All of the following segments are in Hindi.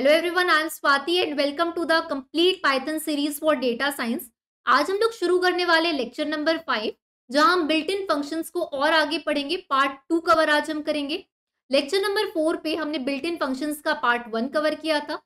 Hello everyone I am Swati and welcome to the complete Python series for data science आज हम लोग शुरू करने वाले लेक्चर नंबर फाइव जहां हम बिल्ट इन फंक्शंस को और आगे पढ़ेंगे पार्ट टू कवर आज हम करेंगे लेक्चर नंबर फोर पे हमने बिल्ट इन फंक्शंस का पार्ट वन कवर किया था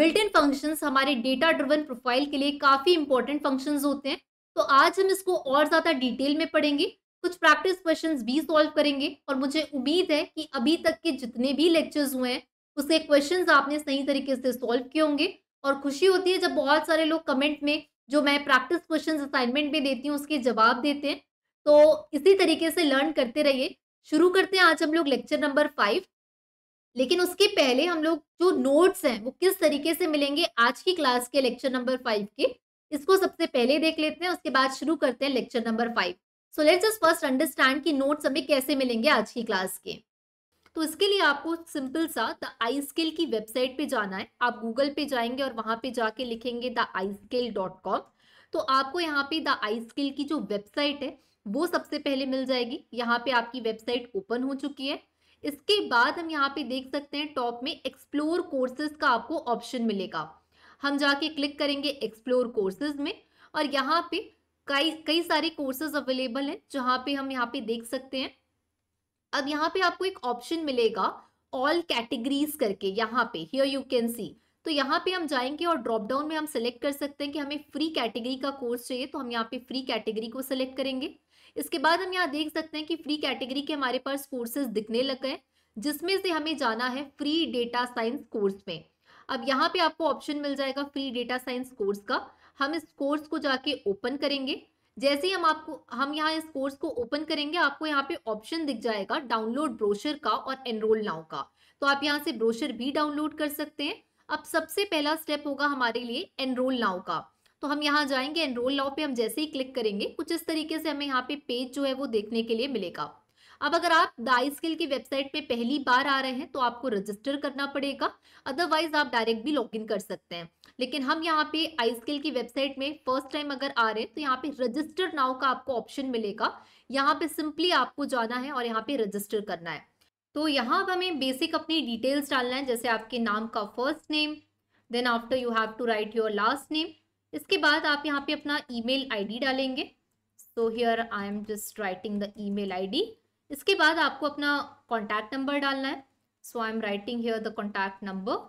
बिल्ट इन फंक्शन हमारे डेटा ड्रिवन प्रोफाइल के लिए काफ़ी इंपॉर्टेंट फंक्शन होते हैं तो आज हम इसको और ज़्यादा डिटेल में पढ़ेंगे कुछ प्रैक्टिस क्वेश्चंस भी सॉल्व करेंगे और मुझे उम्मीद है कि अभी तक के जितने भी लेक्चर्स हुए हैं उसके क्वेश्चन आपने सही तरीके से सॉल्व किए होंगे और खुशी होती है जब बहुत सारे लोग कमेंट में जो मैं प्रैक्टिस क्वेश्चन असाइनमेंट भी देती हूँ उसके जवाब देते हैं तो इसी तरीके से लर्न करते रहिए शुरू करते हैं आज हम लोग लेक्चर नंबर फाइव लेकिन उसके पहले हम लोग जो नोट्स हैं वो किस तरीके से मिलेंगे आज की क्लास के लेक्चर नंबर फाइव के इसको सबसे पहले देख लेते हैं उसके बाद शुरू करते हैं lecture number five so let's first understand कि नोट्स हमें कैसे मिलेंगे आज की क्लास के तो इसके लिए आपको सिंपल सा द आई स्केल की वेबसाइट पे जाना है आप गूगल पे जाएंगे और वहां पे जाके लिखेंगे the I scale dot com तो आपको यहाँ पे द आई स्केल की जो वेबसाइट है वो सबसे पहले मिल जाएगी यहाँ पे आपकी वेबसाइट ओपन हो चुकी है इसके बाद हम यहाँ पे देख सकते हैं टॉप में एक्सप्लोर कोर्सेज का आपको ऑप्शन मिलेगा हम जाके क्लिक करेंगे एक्सप्लोर कोर्सेज में और यहाँ पे कई कई सारे कोर्सेज अवेलेबल हैं जहाँ पे हम यहाँ पे देख सकते हैं अब यहाँ पे आपको एक ऑप्शन मिलेगा ऑल कैटेगरीज करके यहाँ पे हियर यू कैन सी तो यहाँ पे हम जाएंगे और ड्रॉप डाउन में हम सेलेक्ट कर सकते हैं कि हमें फ्री कैटेगरी का कोर्स चाहिए तो हम यहाँ पे फ्री कैटेगरी को सिलेक्ट करेंगे इसके बाद हम यहाँ देख सकते हैं कि फ्री कैटेगरी के हमारे पास कोर्सेज दिखने लग गए जिसमें से हमें जाना है फ्री डेटा साइंस कोर्स में अब यहाँ पे आपको ऑप्शन मिल जाएगा फ्री डेटा साइंस कोर्स का हम इस कोर्स को जाके ओपन करेंगे जैसे ही हम आपको हम यहाँ इस कोर्स को ओपन करेंगे आपको यहाँ पे ऑप्शन दिख जाएगा डाउनलोड ब्रोशर का और एनरोल नाउ का तो आप यहाँ से ब्रोशर भी डाउनलोड कर सकते हैं अब सबसे पहला स्टेप होगा हमारे लिए एनरोल नाउ का तो हम यहाँ जाएंगे एनरोल नाउ पे हम जैसे ही क्लिक करेंगे कुछ इस तरीके से हमें यहाँ पे पेज जो है वो देखने के लिए मिलेगा अब अगर आप दाई स्किल की वेबसाइट पे पहली बार आ रहे हैं तो आपको रजिस्टर करना पड़ेगा अदरवाइज आप डायरेक्ट भी लॉग कर सकते हैं लेकिन हम यहाँ पे आई स्किल की वेबसाइट में फर्स्ट टाइम अगर आ रहे हैं तो यहाँ पे रजिस्टर नाउ का आपको ऑप्शन मिलेगा यहाँ पे सिंपली आपको जाना है और यहाँ पे रजिस्टर करना है तो यहाँ अब हमें बेसिक अपनी डिटेल्स डालना है जैसे आपके नाम का first name then after you have to write your last name इसके बाद आप यहाँ पे अपना ईमेल आईडी डालेंगे so here i am just writing the email id इसके बाद आपको अपना कॉन्टैक्ट नंबर डालना है so I am writing here the contact number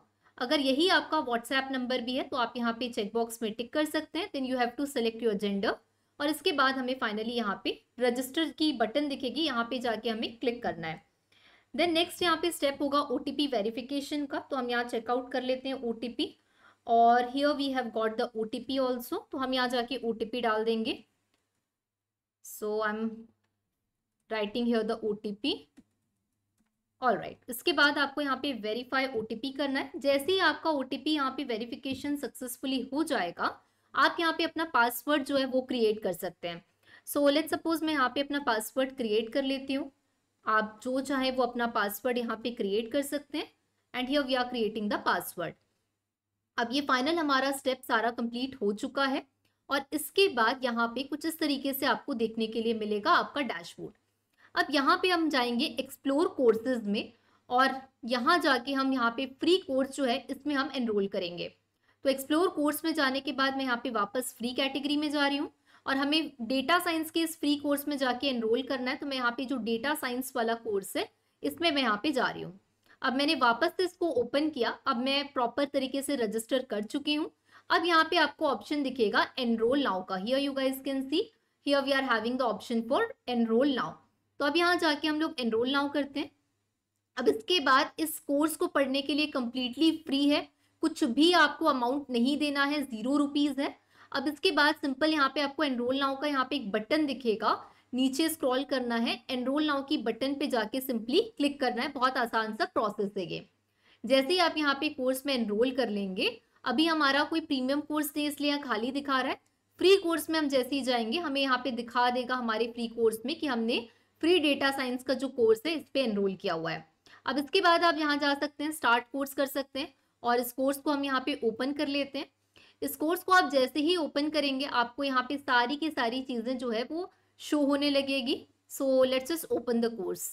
अगर यही आपका व्हाट्सएप नंबर भी है तो आप यहाँ पे चेकबॉक्स में टिक कर सकते हैं then you have to select your gender और इसके बाद हमें फाइनली यहाँ पे रजिस्टर की बटन दिखेगी यहाँ पे जाके हमें क्लिक करना है देन नेक्स्ट यहाँ पे स्टेप होगा ओ टी पी वेरिफिकेशन का तो हम यहाँ चेकआउट कर लेते हैं ओ टी पी और here we have got the O T P also तो हम यहाँ जाके ओ टी पी डाल देंगे so I am writing here the OTP all right इसके बाद आपको यहाँ पे वेरीफाई ओटीपी करना है जैसे ही आपका ओटीपी यहाँ पे वेरिफिकेशन सक्सेसफुली हो जाएगा आप यहाँ पे अपना पासवर्ड जो है वो क्रिएट कर सकते हैं सो लेट सपोज मैं यहाँ पे अपना पासवर्ड क्रिएट कर लेती हूँ आप जो चाहे वो अपना पासवर्ड यहाँ पे क्रिएट कर सकते हैं and here we are creating the password अब ये फाइनल हमारा स्टेप सारा कंप्लीट हो चुका है और इसके बाद यहाँ पे कुछ इस तरीके से आपको देखने के लिए मिलेगा आपका डैशबोर्ड अब यहाँ पे हम जाएंगे एक्सप्लोर कोर्सेज में और यहाँ जाके हम यहाँ पे फ्री कोर्स जो है इसमें हम एनरोल करेंगे तो एक्सप्लोर कोर्स में जाने के बाद मैं यहाँ पे वापस फ्री कैटेगरी में जा रही हूँ और हमें डेटा साइंस के इस फ्री कोर्स में जाके एनरोल करना है तो मैं यहाँ पे जो डेटा साइंस वाला कोर्स है इसमें मैं यहाँ पे जा रही हूँ अब मैंने वापस से इसको ओपन किया अब मैं प्रॉपर तरीके से रजिस्टर कर चुकी हूँ अब यहाँ पे आपको ऑप्शन दिखेगा एनरोल नाउ का here you guys can see here we are having the option for enrol now तो अब यहाँ जाके हम लोग एनरोल नाउ करते हैं अब इसके बाद इस कोर्स को पढ़ने के लिए कम्प्लीटली फ्री है कुछ भी आपको अमाउंट नहीं देना है ज़ीरो रुपीज़ है अब इसके बाद सिंपल यहाँ पे आपको एनरोल नाउ का यहाँ पे एक बटन दिखेगा नीचे स्क्रॉल करना है एनरोल नाउ की बटन पे जाके सिंपली क्लिक करना है बहुत आसान सा प्रोसेस है ये जैसे ही आप यहाँ पे कोर्स में एनरोल कर लेंगे अभी हमारा कोई प्रीमियम कोर्स नहीं इसलिए यहाँ खाली दिखा रहा है फ्री कोर्स में हम जैसे ही जाएंगे हमें यहाँ पे दिखा देगा हमारे फ्री कोर्स में कि हमने फ्री डेटा साइंस का जो कोर्स है इस पर एनरोल किया हुआ है अब इसके बाद आप यहाँ जा सकते हैं स्टार्ट कोर्स कर सकते हैं और इस कोर्स को हम यहाँ पे ओपन कर लेते हैं इस कोर्स को आप जैसे ही ओपन करेंगे आपको यहाँ पे सारी की सारी चीज़ें जो है वो शो होने लगेगी so let's open the course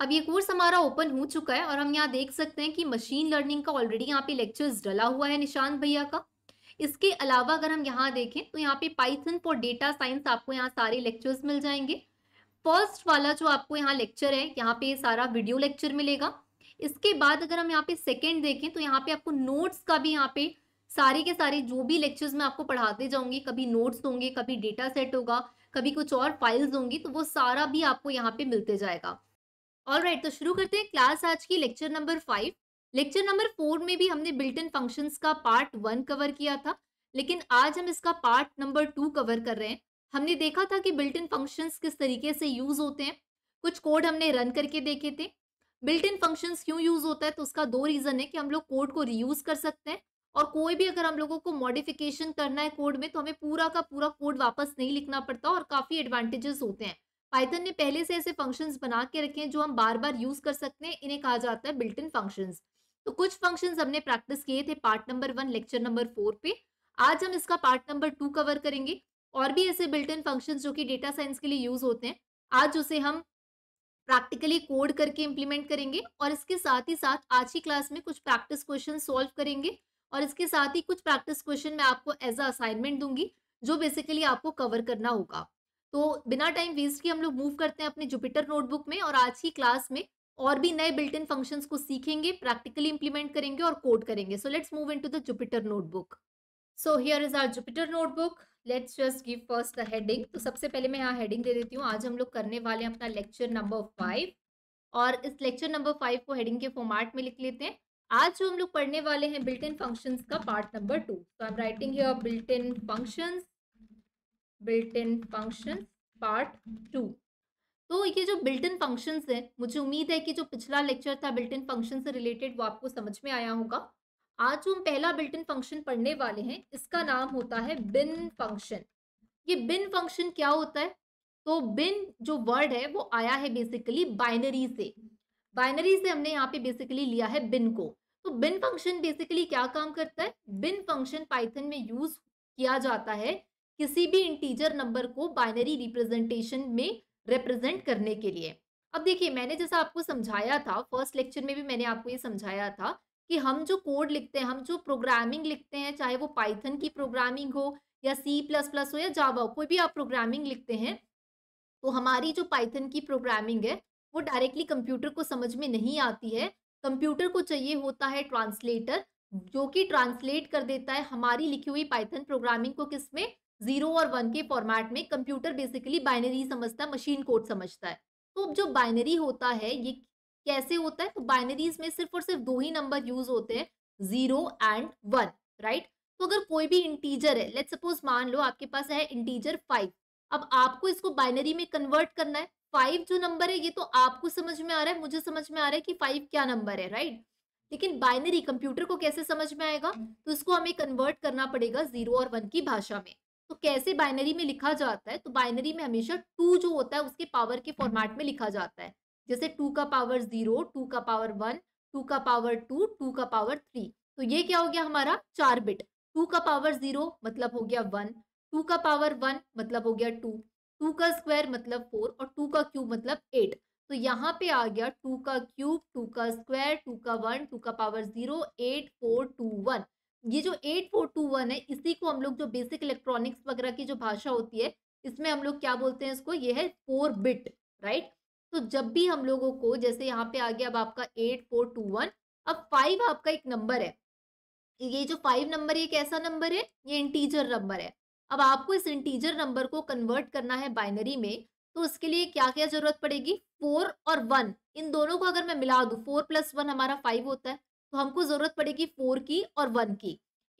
अब ये कोर्स हमारा ओपन हो चुका है और हम यहाँ देख सकते हैं कि मशीन लर्निंग का ऑलरेडी यहाँ पे लेक्चर्स डला हुआ है निशांत भैया का इसके अलावा अगर हम यहाँ देखें तो यहाँ पे पाइथन फॉर डेटा साइंस आपको यहाँ सारे लेक्चर्स मिल जाएंगे फर्स्ट वाला जो आपको यहाँ लेक्चर है यहाँ पे सारा वीडियो लेक्चर मिलेगा इसके बाद अगर हम यहाँ पे सेकेंड देखें तो यहाँ पे आपको नोट्स का भी यहाँ पे सारे के सारे जो भी लेक्चर्स में आपको पढ़ाते जाऊंगी कभी नोट्स होंगे कभी डेटा सेट होगा कभी कुछ और फाइल्स होंगी तो वो सारा भी आपको यहाँ पे मिलते जाएगा ऑल राइट right, तो शुरू करते हैं क्लास आज की lecture number five lecture number four में भी हमने बिल्ट इन फंक्शन का पार्ट वन कवर किया था लेकिन आज हम इसका पार्ट नंबर टू कवर कर रहे हैं हमने देखा था कि बिल्ट इन फंक्शन किस तरीके से यूज होते हैं कुछ कोड हमने रन करके देखे थे बिल्ट इन फंक्शन क्यों यूज होता है तो उसका दो रीजन है कि हम लोग कोड को रीयूज कर सकते हैं और कोई भी अगर हम लोगों को मॉडिफिकेशन करना है कोड में तो हमें पूरा का पूरा कोड वापस नहीं लिखना पड़ता और काफी एडवांटेजेस होते हैं पाइथन ने पहले से ऐसे फंक्शन बना के रखे हैं जो हम बार बार यूज कर सकते हैं इन्हें कहा जाता है बिल्टिन फंक्शन तो कुछ फंक्शन हमने प्रैक्टिस किए थे part number one lecture number four पे आज हम इसका पार्ट नंबर टू कवर करेंगे और भी ऐसे बिल्ट इन फंक्शंस जो कि डेटा साइंस के लिए यूज होते हैं आज उसे हम प्रैक्टिकली कोड करके इम्प्लीमेंट करेंगे और इसके साथ ही साथ आज की क्लास में कुछ प्रैक्टिस क्वेश्चन सॉल्व करेंगे और इसके साथ ही कुछ प्रैक्टिस क्वेश्चन मैं आपको एज अ असाइनमेंट दूंगी जो बेसिकली आपको कवर करना होगा तो बिना टाइम वेस्ट किए हम लोग मूव करते हैं अपने जुपिटर नोटबुक में और आज की क्लास में और भी नए बिल्ट इन फंक्शन को सीखेंगे प्रैक्टिकली इंप्लीमेंट करेंगे और कोड करेंगे so let's move into the Jupyter notebook so here is our Jupyter notebook let's just give first the heading तो सबसे पहले मैं यहाँ हेडिंग दे देती हूँ आज हम लोग करने वाले हैं अपना लेक्चर नंबर फाइव और इस लेक्चर नंबर फाइव को हेडिंग के फॉर्मेट में लिख लेते हैं आज जो हम लोग पढ़ने वाले हैं बिल्ट इन फंक्शन का पार्ट नंबर टू तो I am writing built in functions built in function part two तो ये जो बिल्ट इन फंक्शन है मुझे उम्मीद है कि जो पिछला लेक्चर था बिल्ट इन फंक्शन से रिलेटेड वो आपको समझ में आया होगा आज जो हम पहला बिल्ट इन फंक्शन पढ़ने वाले हैं इसका नाम होता है बिन फंक्शन ये बिन फंक्शन क्या होता है तो बिन जो वर्ड है वो आया है बेसिकली बाइनरी से बाइनरी से हमने यहाँ पे बेसिकली लिया है बिन को तो बिन फंक्शन बेसिकली क्या काम करता है बिन फंक्शन पाइथन में यूज किया जाता है किसी भी इंटीजर नंबर को बाइनरी रिप्रेजेंटेशन में रिप्रेजेंट करने के लिए अब देखिए मैंने जैसा आपको समझाया था फर्स्ट लेक्चर में भी मैंने आपको ये समझाया था कि हम जो कोड लिखते हैं हम जो प्रोग्रामिंग लिखते हैं चाहे वो पाइथन की प्रोग्रामिंग हो या सी प्लस प्लस हो या जावा कोई भी आप प्रोग्रामिंग लिखते हैं तो हमारी जो पाइथन की प्रोग्रामिंग है वो डायरेक्टली कंप्यूटर को समझ में नहीं आती है कंप्यूटर को चाहिए होता है ट्रांसलेटर जो कि ट्रांसलेट कर देता है हमारी लिखी हुई पाइथन प्रोग्रामिंग को किस में जीरो और वन के फॉर्मेट में कंप्यूटर बेसिकली बाइनरी समझता है मशीन कोड समझता है तो जो बाइनरी होता है ये कैसे होता है तो बाइनरीज में सिर्फ और सिर्फ दो ही नंबर यूज होते हैं जीरो एंड वन राइट तो अगर कोई भी इंटीजर है लेट सपोज मान लो आपके पास है इंटीजर फाइव अब आपको इसको बाइनरी में कन्वर्ट करना है फाइव जो नंबर है ये तो आपको समझ में आ रहा है मुझे समझ में आ रहा है कि फाइव क्या नंबर है राइट लेकिन बाइनरी कंप्यूटर को कैसे समझ में आएगा तो इसको हमें कन्वर्ट करना पड़ेगा जीरो और वन की भाषा में तो कैसे बाइनरी में लिखा जाता है तो बाइनरी में हमेशा टू जो होता है उसके पावर के फॉर्मेट में लिखा जाता है जैसे टू का पावर जीरो टू का पावर वन टू का पावर टू टू का पावर थ्री तो ये क्या हो गया हमारा चार बिट टू का पावर जीरो मतलब हो गया वन टू का पावर वन मतलब हो गया टू टू का स्क्वायर मतलब फोर और टू का क्यूब मतलब एट तो यहाँ पे आ गया टू का क्यूब टू का स्क्वायर टू का वन टू का power zero eight four two one ये जो एट फोर टू वन है इसी को हम लोग जो बेसिक इलेक्ट्रॉनिक्स वगैरह की जो भाषा होती है इसमें हम लोग क्या बोलते हैं इसको ये है फोर बिट राइट तो जब भी हम लोगों को जैसे यहाँ पे आ गया अब आपका एट फोर टू वन अब फाइव आपका एक नंबर है ये जो फाइव नंबर ये कैसा नंबर है ये इंटीजर नंबर है अब आपको इस इंटीजर नंबर को कन्वर्ट करना है बाइनरी में तो उसके लिए क्या क्या जरूरत पड़ेगी फोर और वन इन दोनों को अगर मैं मिला दू फोर प्लस वन हमारा फाइव होता है तो हमको जरूरत पड़ेगी फोर की और वन की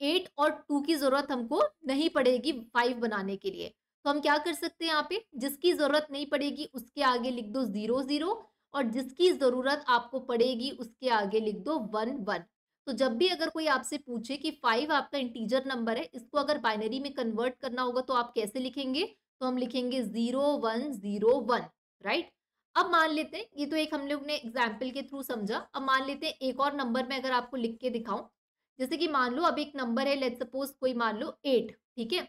एट और टू की जरूरत हमको नहीं पड़ेगी फाइव बनाने के लिए तो हम क्या कर सकते हैं यहाँ पे जिसकी जरूरत नहीं पड़ेगी उसके आगे लिख दो जीरो जीरो और जिसकी जरूरत आपको पड़ेगी उसके आगे लिख दो वन वन तो जब भी अगर कोई आपसे पूछे कि फाइव आपका इंटीजर नंबर है इसको अगर बाइनरी में कन्वर्ट करना होगा तो आप कैसे लिखेंगे तो हम लिखेंगे zero one zero one right अब मान लेते हैं ये तो एक हम लोग ने एग्जाम्पल के थ्रू समझा अब मान लेते हैं एक और नंबर में अगर आपको लिख के दिखाऊं जैसे कि मान लो अब एक नंबर है लेट सपोज कोई मान लो एट ठीक है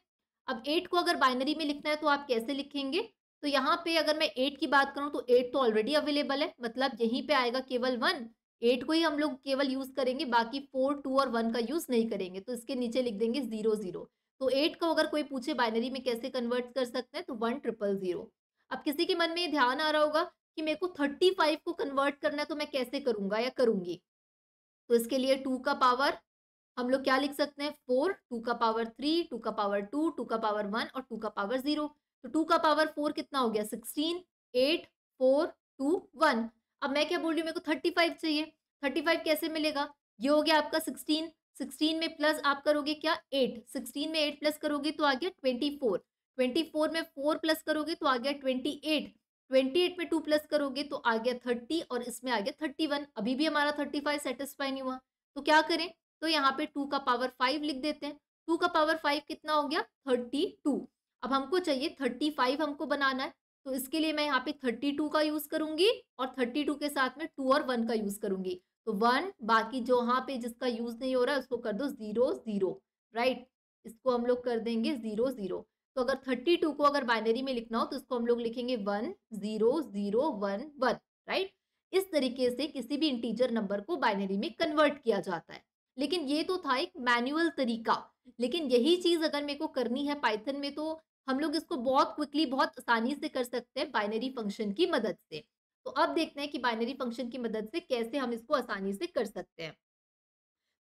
अब एट को अगर बाइनरी में लिखना है तो आप कैसे लिखेंगे तो यहाँ पे अगर मैं एट की बात करूँ तो एट तो ऑलरेडी अवेलेबल है मतलब यहीं पे आएगा केवल वन एट को ही हम लोग केवल यूज करेंगे बाकी फोर टू और वन का यूज नहीं करेंगे तो इसके नीचे लिख देंगे जीरो जीरो तो एट को अगर कोई पूछे बाइनरी में कैसे कन्वर्ट कर सकते हैं तो वन ट्रिपल जीरो अब किसी के मन में ध्यान आ रहा होगा कि मेरे को थर्टी फाइव को कन्वर्ट करना है तो मैं कैसे करूंगा या करूंगी तो इसके लिए टू का पावर हम लोग क्या लिख सकते हैं फोर टू का पावर थ्री टू का पावर टू टू का पावर वन और टू का पावर जीरो तो टू का पावर फोर कितना हो गया sixteen eight four two one अब मैं क्या बोल रही हूँ मेरे को थर्टी फाइव चाहिए थर्टी फाइव कैसे मिलेगा ये हो गया आपका सिक्सटीन सिक्सटीन में प्लस आप करोगे क्या एट सिक्सटीन में एट प्लस करोगे तो आ गया ट्वेंटी फोर ट्वेंटी फोर में फोर प्लस करोगे तो आ गया ट्वेंटी एट ट्वेंटी एट में टू प्लस करोगे तो आ गया थर्टी और इसमें आ गया थर्टी वन अभी भी हमारा थर्टी फाइव सेटिस्फाई नहीं हुआ तो क्या करें तो यहाँ पे टू का पावर फाइव लिख देते हैं टू का पावर फाइव कितना हो गया थर्टी टू अब हमको चाहिए थर्टी फाइव हमको बनाना है तो इसके लिए मैं यहाँ पे थर्टी टू का यूज करूंगी और थर्टी टू के साथ में टू और वन का यूज करूंगी तो वन बाकी जो यहाँ पे जिसका यूज नहीं हो रहा है उसको कर दो जीरो जीरो राइट इसको हम लोग कर देंगे जीरो जीरो तो अगर थर्टी टू को अगर बाइनरी में लिखना हो तो इसको हम लोग लिखेंगे one zero zero one one right इस तरीके से किसी भी इंटीजर नंबर को बाइनरी में कन्वर्ट किया जाता है लेकिन ये तो था एक मैनुअल तरीका लेकिन यही चीज अगर मेरे को करनी है पाइथन में तो हम लोग इसको बहुत क्विकली बहुत आसानी से कर सकते हैं बाइनरी फंक्शन की मदद से तो अब देखते हैं कि बाइनरी फंक्शन की मदद से कैसे हम इसको आसानी से कर सकते हैं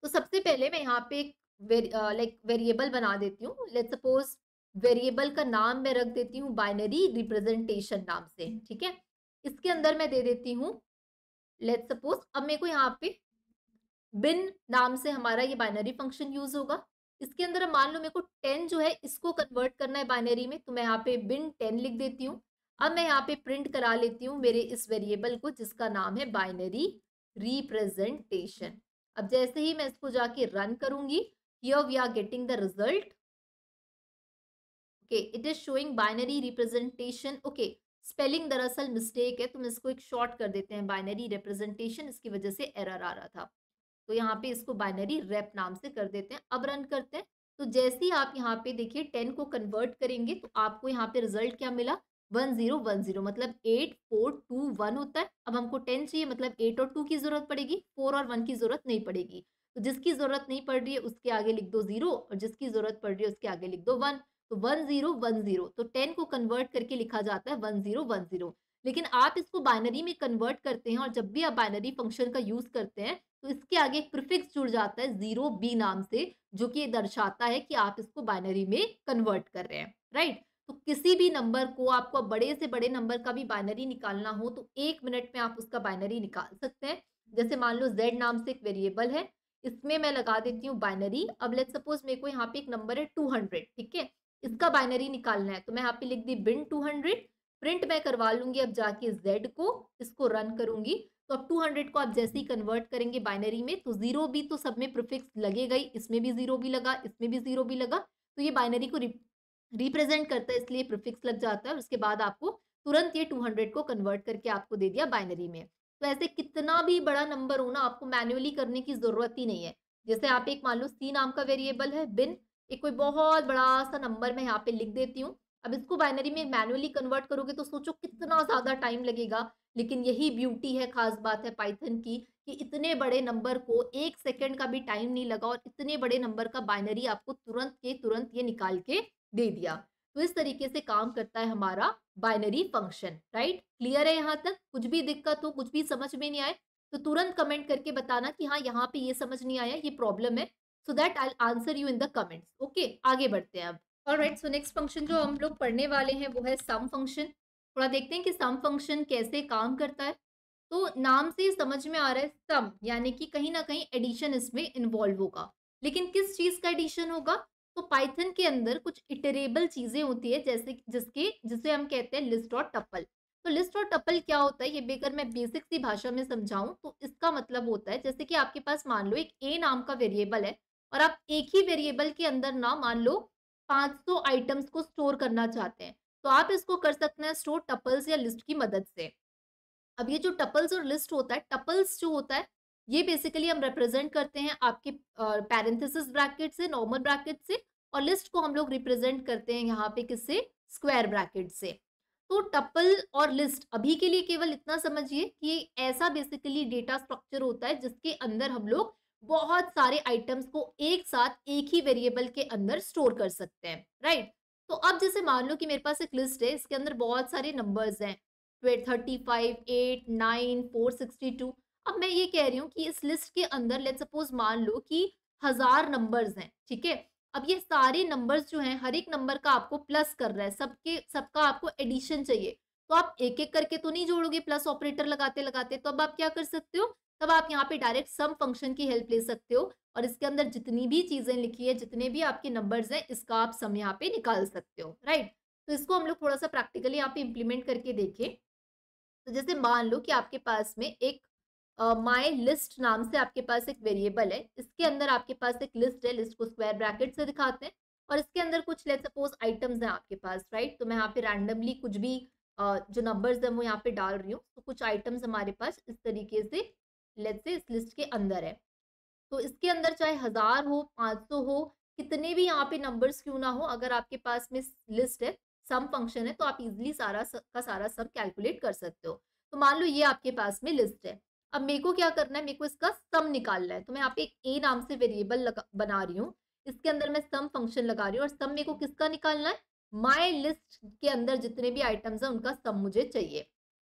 तो सबसे पहले मैं यहाँ पे एक लाइक वेरिएबल बना देती हूँ लेट सपोज वेरिएबल का नाम मैं रख देती हूँ बाइनरी रिप्रेजेंटेशन नाम से ठीक है इसके अंदर मैं दे देती हूँ लेट सपोज अब मेरे को यहाँ पे बिन नाम से हमारा ये बाइनरी फंक्शन यूज होगा इसके अंदर मान लो मेरे को टेन जो है इसको कन्वर्ट करना है बाइनरी में तो मैं यहाँ पे बिन टेन लिख देती हूँ अब मैं यहाँ पे प्रिंट करा लेती हूँ मेरे इस वेरिएबल को जिसका नाम है बाइनरी रिप्रेजेंटेशन अब जैसे ही मैं इसको जाके रन करूंगी here we are getting the result okay it is showing binary representation okay spelling दरअसल मिस्टेक है तो मैं इसको एक शॉर्ट कर देते हैं बाइनरी रिप्रेजेंटेशन इसकी वजह से एरर आ रहा था तो यहाँ पे इसको बाइनरी रेप नाम से कर देते हैं अब रन करते हैं तो जैसे ही आप यहाँ पे देखिए टेन को कन्वर्ट करेंगे तो आपको यहाँ पे रिजल्ट क्या मिला वन जीरो वन जीरो मतलब एट फोर टू वन होता है अब हमको टेन चाहिए मतलब एट और टू की जरूरत पड़ेगी फोर और वन की जरूरत नहीं पड़ेगी तो जिसकी जरूरत नहीं पड़ रही है उसके आगे लिख दो जीरो और जिसकी जरूरत पड़ रही है उसके आगे लिख दो वन तो वन जीरो वन जीरो तो टेन को कन्वर्ट करके लिखा जाता है वन जीरो वन जीरो लेकिन आप इसको बाइनरी में कन्वर्ट करते हैं और जब भी आप बाइनरी फंक्शन का यूज करते हैं तो इसके आगे एक प्रिफिक्स जुड़ जाता है जीरो बी नाम से जो कि ये दर्शाता है कि आप इसको बाइनरी में कन्वर्ट कर रहे हैं राइट तो किसी भी नंबर को आपको बड़े से बड़े नंबर का भी बाइनरी निकालना हो तो एक मिनट में आप उसका बाइनरी निकाल सकते हैं जैसे मान लो जेड नाम से एक वेरिएबल है इसमें मैं लगा देती हूँ बाइनरी अब लेट सपोज मेरे को यहाँ पे एक नंबर है टू हंड्रेड ठीक है इसका बाइनरी निकालना है तो मैं यहाँ पे लिख दी बिन 200 प्रिंट मैं करवा लूंगी अब जाके z को इसको रन करूंगी तो अब 200 को आप जैसे ही कन्वर्ट करेंगे बाइनरी में तो जीरो भी तो सब में प्रिफिक्स लगेगा ही इसमें भी जीरो भी लगा इसमें भी जीरो भी लगा तो ये बाइनरी को रिप्रेजेंट करता है इसलिए प्रिफिक्स लग जाता है उसके बाद आपको तुरंत ये 200 को कन्वर्ट करके आपको दे दिया बाइनरी में तो ऐसे कितना भी बड़ा नंबर हो ना आपको मैनुअली करने की जरूरत ही नहीं है जैसे आप एक मान लो सी नाम का वेरिएबल है बिन एक कोई बहुत बड़ा सा नंबर मैं यहाँ पे लिख देती हूँ अब इसको बाइनरी में मैनुअली कन्वर्ट करोगे तो सोचो कितना ज़्यादा टाइम लगेगा लेकिन यही ब्यूटी है खास बात है पाइथन की कि इतने बड़े नंबर को एक सेकेंड का भी टाइम नहीं लगा और इतने बड़े नंबर का बाइनरी आपको तुरंत के तुरंत ये निकाल के दे दिया तो इस तरीके से काम करता है हमारा बाइनरी फंक्शन राइट क्लियर है यहाँ तक कुछ भी दिक्कत हो कुछ भी समझ में नहीं आए तो तुरंत कमेंट करके बताना कि हाँ यहाँ पे ये समझ नहीं आया ये प्रॉब्लम है so that I answer you in the comments okay आगे बढ़ते हैं अब और राइट सो नेक्स्ट फंक्शन जो हम लोग पढ़ने वाले हैं वो है सम फंक्शन थोड़ा देखते हैं कि सम फंक्शन कैसे काम करता है तो नाम से समझ में आ रहा है सम यानी कि कहीं ना कहीं एडिशन इसमें इन्वॉल्व होगा लेकिन किस चीज़ का एडिशन होगा तो पाइथन के अंदर कुछ इटरेबल चीज़ें होती है जैसे जिसके जिसे हम कहते हैं लिस्ट और टप्पल तो लिस्ट और टप्पल क्या होता है ये बेकर मैं बेसिक सी भाषा में समझाऊं तो इसका मतलब होता है जैसे कि आपके पास मान लो एक ए नाम का वेरिएबल है और आप एक ही वेरिएबल के अंदर ना मान लो 500 आइटम्स को स्टोर करना चाहते हैं तो आप इसको कर सकते हैं स्टोर टपल्स या लिस्ट की मदद से अब ये जो टपल्स और लिस्ट होता है टपल्स जो होता है ये बेसिकली हम रिप्रेजेंट करते हैं आपके पैरेंथिस ब्रैकेट से नॉर्मल ब्रैकेट से और लिस्ट को हम लोग रिप्रेजेंट करते हैं यहाँ पे किससे स्क्वायर ब्रैकेट से तो टपल और लिस्ट अभी के लिए केवल इतना समझिए कि ऐसा बेसिकली डेटा स्ट्रक्चर होता है जिसके अंदर हम लोग बहुत सारे आइटम्स को एक साथ एक ही वेरिएबल के अंदर स्टोर कर सकते हैं राइट तो अब जैसे मान लो कि मेरे पास एक लिस्ट है इसके अंदर बहुत सारे नंबर्स हैं thirty five eight nine four sixty two अब मैं ये कह रही हूँ कि इस लिस्ट के अंदर लेट सपोज मान लो कि हजार नंबर्स हैं ठीक है अब ये सारे नंबर्स जो हैं हर एक नंबर का आपको प्लस कर रहा है सबके सबका आपको एडिशन चाहिए तो आप एक एक करके तो नहीं जोड़ोगे प्लस ऑपरेटर लगाते लगाते तो अब आप क्या कर सकते हो तब आप यहाँ पे डायरेक्ट सम फंक्शन की हेल्प ले सकते हो और इसके अंदर जितनी भी चीज़ें लिखी है जितने भी आपके नंबर्स हैं इसका आप सम यहाँ पे निकाल सकते हो राइट तो इसको हम लोग थोड़ा सा प्रैक्टिकली यहाँ पे इम्प्लीमेंट करके देखें तो जैसे मान लो कि आपके पास में एक माई uh, लिस्ट नाम से आपके पास एक वेरिएबल है इसके अंदर आपके पास एक लिस्ट है लिस्ट को स्क्वायर ब्रैकेट से दिखाते हैं और इसके अंदर कुछ लेट सपोज आइटम्स हैं आपके पास राइट right? तो मैं यहाँ पे रैंडमली कुछ भी uh, जो नंबर्स हैं वो यहाँ पे डाल रही हूँ तो कुछ आइटम्स हमारे पास इस तरीके से लेट से इस लिस्ट के अंदर है तो इसके अंदर चाहे हज़ार हो पाँच सौ हो कितने भी यहाँ पे नंबर्स क्यों ना हो अगर आपके पास में लिस्ट है सम फंक्शन है तो आप इजिली सारा का सारा सम कैलकुलेट कर सकते हो तो मान लो ये आपके पास में लिस्ट है अब मेरे को क्या करना है मेरे को इसका सम निकालना है तो मैं आप एक ए नाम से वेरिएबल बना रही हूँ इसके अंदर मैं सम फंक्शन लगा रही हूँ और सम मेरे को किसका निकालना है माई लिस्ट के अंदर जितने भी आइटम्स हैं उनका सम मुझे चाहिए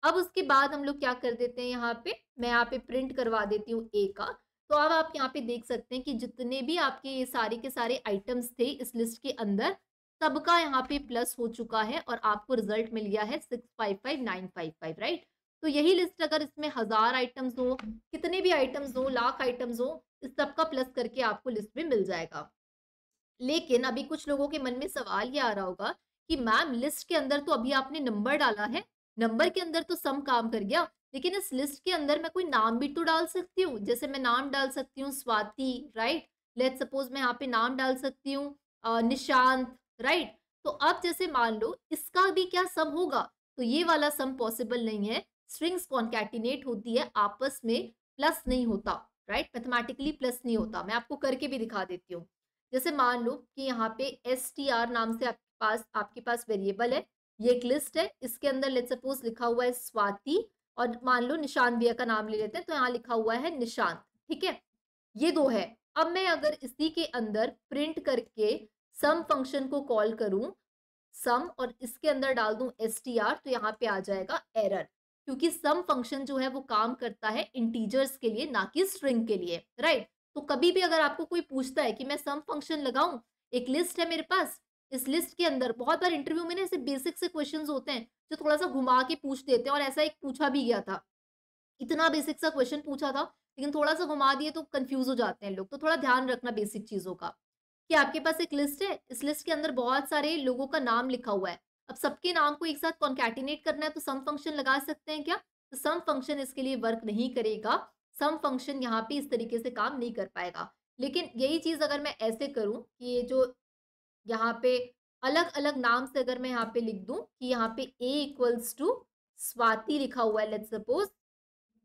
अब उसके बाद हम लोग क्या कर देते हैं यहाँ पे मैं यहाँ पे प्रिंट करवा देती हूँ ए का तो अब आप यहाँ पे देख सकते हैं कि जितने भी आपके ये सारे के सारे आइटम्स थे इस लिस्ट के अंदर सबका यहाँ पे प्लस हो चुका है और आपको रिजल्ट मिल गया है six five five nine five five right तो यही लिस्ट अगर इसमें हजार आइटम्स हो कितने भी आइटम्स हो लाख आइटम्स हो इस सबका प्लस करके आपको लिस्ट में मिल जाएगा लेकिन अभी कुछ लोगों के मन में सवाल ये आ रहा होगा कि मैम लिस्ट के अंदर तो अभी आपने नंबर डाला है नंबर के अंदर तो सम काम कर गया लेकिन इस लिस्ट के अंदर मैं कोई नाम भी तो डाल सकती हूँ जैसे मैं नाम डाल सकती हूँ स्वाति राइट लेट सपोज मैं यहाँ पे नाम डाल सकती हूँ निशांत राइट तो अब जैसे मान लो इसका भी क्या सम होगा तो ये वाला सम पॉसिबल नहीं है स्ट्रिंग्स कॉन्कैटिनेट होती है आपस में प्लस नहीं होता राइट मैथमेटिकली प्लस नहीं होता मैं आपको करके भी दिखा देती हूँ जैसे मान लो कि यहाँ पे एस टी आर नाम से आपके पास आपके पास वेरिएबल है ये एक लिस्ट है इसके अंदर लेट सपोज लिखा हुआ है स्वाति और मान लो निशान भैया का नाम ले लेते हैं तो यहाँ लिखा हुआ है निशांत ठीक है ये दो है अब मैं अगर इसी के अंदर प्रिंट करके सम फंक्शन को कॉल करूं सम और इसके अंदर डाल दूं एस तो यहाँ पे आ जाएगा एरर क्योंकि सम फंक्शन जो है वो काम करता है इंटीजर्स के लिए ना कि स्ट्रिंग के लिए राइट तो कभी भी अगर आपको कोई पूछता है कि मैं सम फंक्शन लगाऊं एक लिस्ट है मेरे पास इस लिस्ट के अंदर बहुत बार इंटरव्यू में ना ऐसे बेसिक से क्वेश्चन होते हैं जो थोड़ा सा घुमा के पूछ देते हैं और ऐसा एक पूछा भी गया था इतना बेसिक सा क्वेश्चन पूछा था लेकिन थोड़ा सा घुमा दिए तो कंफ्यूज हो जाते हैं लोग तो थोड़ा ध्यान रखना बेसिक चीज़ों का कि आपके पास एक लिस्ट है इस लिस्ट के अंदर बहुत सारे लोगों का नाम लिखा हुआ है अब सबके नाम को एक साथ कॉन्कैटिनेट करना है तो सम फंक्शन लगा सकते हैं क्या तो सम फंक्शन इसके लिए वर्क नहीं करेगा सम फंक्शन यहाँ पे इस तरीके से काम नहीं कर पाएगा लेकिन यही चीज़ अगर मैं ऐसे करूँ कि ये जो यहाँ पे अलग अलग नाम से अगर मैं यहाँ पे लिख दूं कि यहाँ पे ए इक्वल्स टू स्वाति लिखा हुआ है लेट सपोज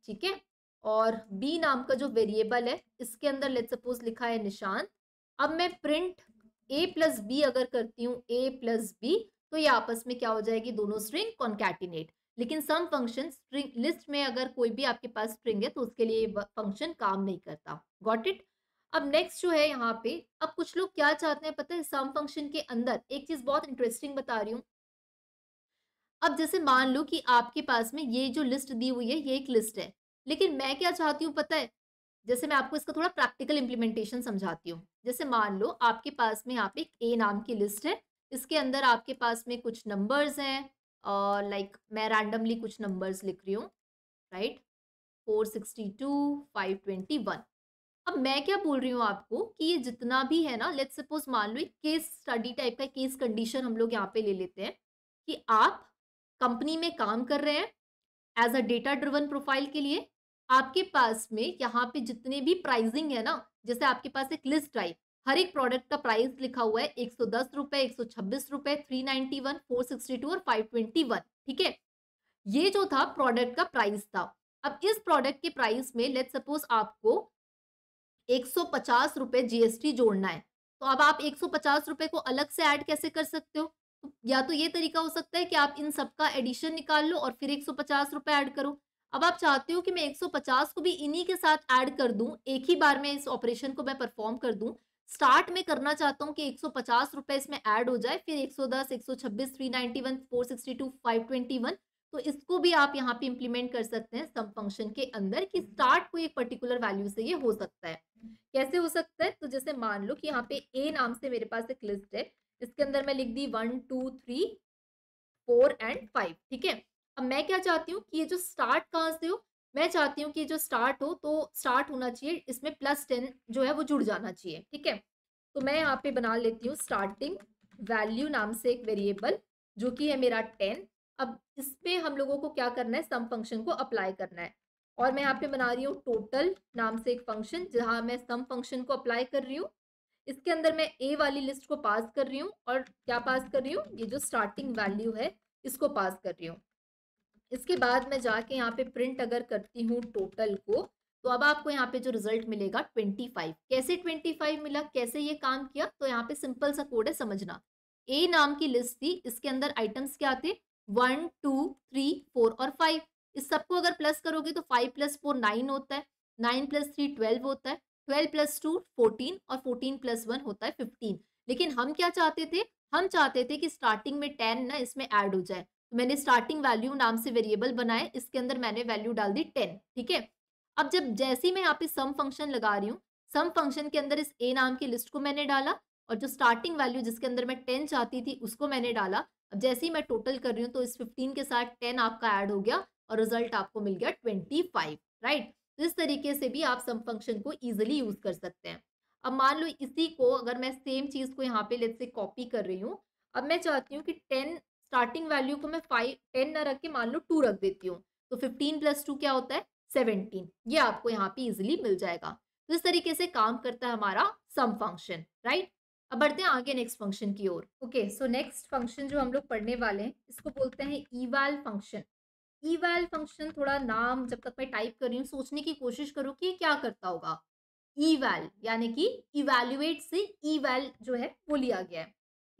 ठीक है और बी नाम का जो वेरिएबल है इसके अंदर लेट सपोज लिखा है निशान अब मैं प्रिंट ए प्लस बी अगर करती हूँ ए प्लस बी तो ये आपस में क्या हो जाएगी दोनों स्ट्रिंग कॉन्कैटिनेट लेकिन सम फंक्शन स्ट्रिंग लिस्ट में अगर कोई भी आपके पास स्ट्रिंग है तो उसके लिए फंक्शन काम नहीं करता गॉट इट अब नेक्स्ट जो है यहाँ पे अब कुछ लोग क्या चाहते हैं पता है सम फंक्शन के अंदर एक चीज बहुत इंटरेस्टिंग बता रही हूँ अब जैसे मान लो कि आपके पास में ये जो लिस्ट दी हुई है ये एक लिस्ट है लेकिन मैं क्या चाहती हूँ पता है जैसे मैं आपको इसका थोड़ा प्रैक्टिकल इम्प्लीमेंटेशन समझाती हूँ जैसे मान लो आपके पास में यहाँ पे ए नाम की लिस्ट है इसके अंदर आपके पास में कुछ नंबर्स हैं और लाइक मैं रैंडमली कुछ नंबर्स लिख रही हूँ right four sixty two five twenty one अब मैं क्या बोल रही हूँ आपको कि ये जितना भी है ना लेट्स सपोज मान लो केस स्टडी टाइप का केस कंडीशन हम लोग यहाँ पे ले लेते हैं कि आप कंपनी में काम कर रहे हैं as a data driven profile के लिए आपके पास में यहाँ पे जितने भी प्राइसिंग है ना जैसे आपके पास एक लिस्ट आई हर एक प्रोडक्ट का प्राइस लिखा हुआ है एक सौ दस रुपए एक सौ छब्बीस रुपए three ninety one four sixty two और फाइव ट्वेंटी वन ठीक है ये जो था प्रोडक्ट का प्राइस था अब इस प्रोडक्ट के प्राइस में लेट सपोज आपको एक सौ पचास जीएसटी जोड़ना है तो अब आप एक सौ को अलग से ऐड कैसे कर सकते हो तो या तो ये तरीका हो सकता है कि आप इन सब का एडिशन निकाल लो और फिर एक सौ ऐड करो अब आप चाहते हो कि मैं 150 को भी इन्हीं के साथ ऐड कर दूं एक ही बार में इस ऑपरेशन को मैं परफॉर्म कर दूं स्टार्ट में करना चाहता हूं कि 150 रुपए इसमें ऐड हो जाए फिर 110 126 391 462 521 तो इसको भी आप यहाँ पे इम्प्लीमेंट कर सकते हैं सम फंक्शन के अंदर कि स्टार्ट कोई एक पर्टिकुलर वैल्यू से ये हो सकता है कैसे हो सकता है तो जैसे मान लो कि यहाँ पे ए नाम से मेरे पास एक लिस्ट है इसके अंदर मैं लिख दी one two three four and five ठीक है अब मैं क्या चाहती हूँ कि ये जो स्टार्ट कहाँ से हो मैं चाहती हूँ कि जो स्टार्ट हो तो स्टार्ट होना चाहिए इसमें प्लस टेन जो है वो जुड़ जाना चाहिए ठीक है तो मैं यहाँ पे बना लेती हूँ स्टार्टिंग वैल्यू नाम से एक वेरिएबल जो कि है मेरा टेन अब इसमें हम लोगों को क्या करना है सम फंक्शन को अप्लाई करना है और मैं यहाँ पे हम्म। बना रही हूँ टोटल नाम से एक फंक्शन जहाँ मैं सम फंक्शन को अप्लाई कर रही हूँ इसके अंदर मैं ए वाली लिस्ट को पास कर रही हूँ और क्या पास कर रही हूँ ये जो स्टार्टिंग वैल्यू है इसको पास कर रही हूँ इसके बाद मैं जाके यहाँ पे प्रिंट अगर करती हूँ टोटल को तो अब आपको यहाँ पे जो रिजल्ट मिलेगा ट्वेंटी फाइव कैसे ट्वेंटी फाइव मिला कैसे ये काम किया तो यहाँ पे सिंपल सा कोड है समझना ए नाम की लिस्ट थी इसके अंदर आइटम्स क्या थे वन टू थ्री फोर और फाइव इस सबको अगर प्लस करोगे तो फाइव प्लस फोर नाइन होता है नाइन प्लस थ्री ट्वेल्व होता है ट्वेल्व प्लस टू फोर्टीन और फोर्टीन प्लस वन होता है फिफ्टीन लेकिन हम क्या चाहते थे हम चाहते थे कि स्टार्टिंग में टेन ना इसमें ऐड हो जाए तो मैंने स्टार्टिंग वैल्यू नाम से वेरिएबल बनाए इसके अंदर मैंने वैल्यू डाल दी टेन ठीक है अब जब जैसे ही मैं यहाँ पे सम फंक्शन लगा रही हूँ सम फंक्शन के अंदर इस ए नाम की लिस्ट को मैंने डाला और जो स्टार्टिंग वैल्यू जिसके अंदर मैं टेन चाहती थी उसको मैंने डाला अब जैसे ही मैं टोटल कर रही हूँ तो इस फिफ्टीन के साथ टेन आपका ऐड हो गया और रिजल्ट आपको मिल गया ट्वेंटी फाइव राइट तो इस तरीके से भी आप सम फंक्शन को ईजिली यूज कर सकते हैं अब मान लो इसी को अगर मैं सेम चीज को यहाँ पे लेट से कॉपी कर रही हूँ अब मैं चाहती हूँ कि टेन स्टार्टिंग वैल्यू को मैं फाइव टेन न रख के मान लो टू रख देती हूँ तो फिफ्टीन प्लस टू क्या होता है सेवनटीन ये आपको यहाँ पे इजिली मिल जाएगा तो इस तरीके से काम करता है हमारा सम फंक्शन राइट अब बढ़ते हैं आगे नेक्स्ट फंक्शन की ओर ओके सो नेक्स्ट फंक्शन जो हम लोग पढ़ने वाले हैं इसको बोलते हैं ईवाल फंक्शन ईवाल फंक्शन थोड़ा नाम जब तक मैं टाइप कर रही हूँ सोचने की कोशिश करूँ कि क्या करता होगा ईवाल यानी कि इवेल्युएट से ईवाल जो है वो लिया गया है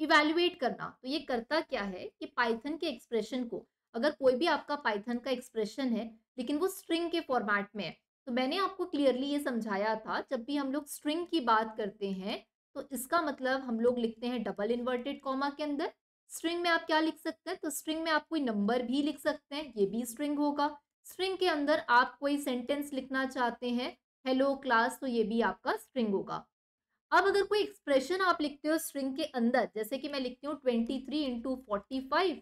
इवेल्युएट करना तो ये करता क्या है कि पाइथन के एक्सप्रेशन को अगर कोई भी आपका पाइथन का एक्सप्रेशन है लेकिन वो स्ट्रिंग के फॉर्मेट में है तो मैंने आपको क्लियरली ये समझाया था जब भी हम लोग स्ट्रिंग की बात करते हैं तो इसका मतलब हम लोग लिखते हैं डबल इन्वर्टेड कॉमा के अंदर स्ट्रिंग में आप क्या लिख सकते हैं तो स्ट्रिंग में आप कोई नंबर भी लिख सकते हैं ये भी स्ट्रिंग होगा स्ट्रिंग के अंदर आप कोई सेंटेंस लिखना चाहते हैं हेलो क्लास तो ये भी आपका स्ट्रिंग होगा अब अगर कोई एक्सप्रेशन आप लिखते हो स्ट्रिंग के अंदर जैसे कि मैं लिखती हूँ twenty three into forty five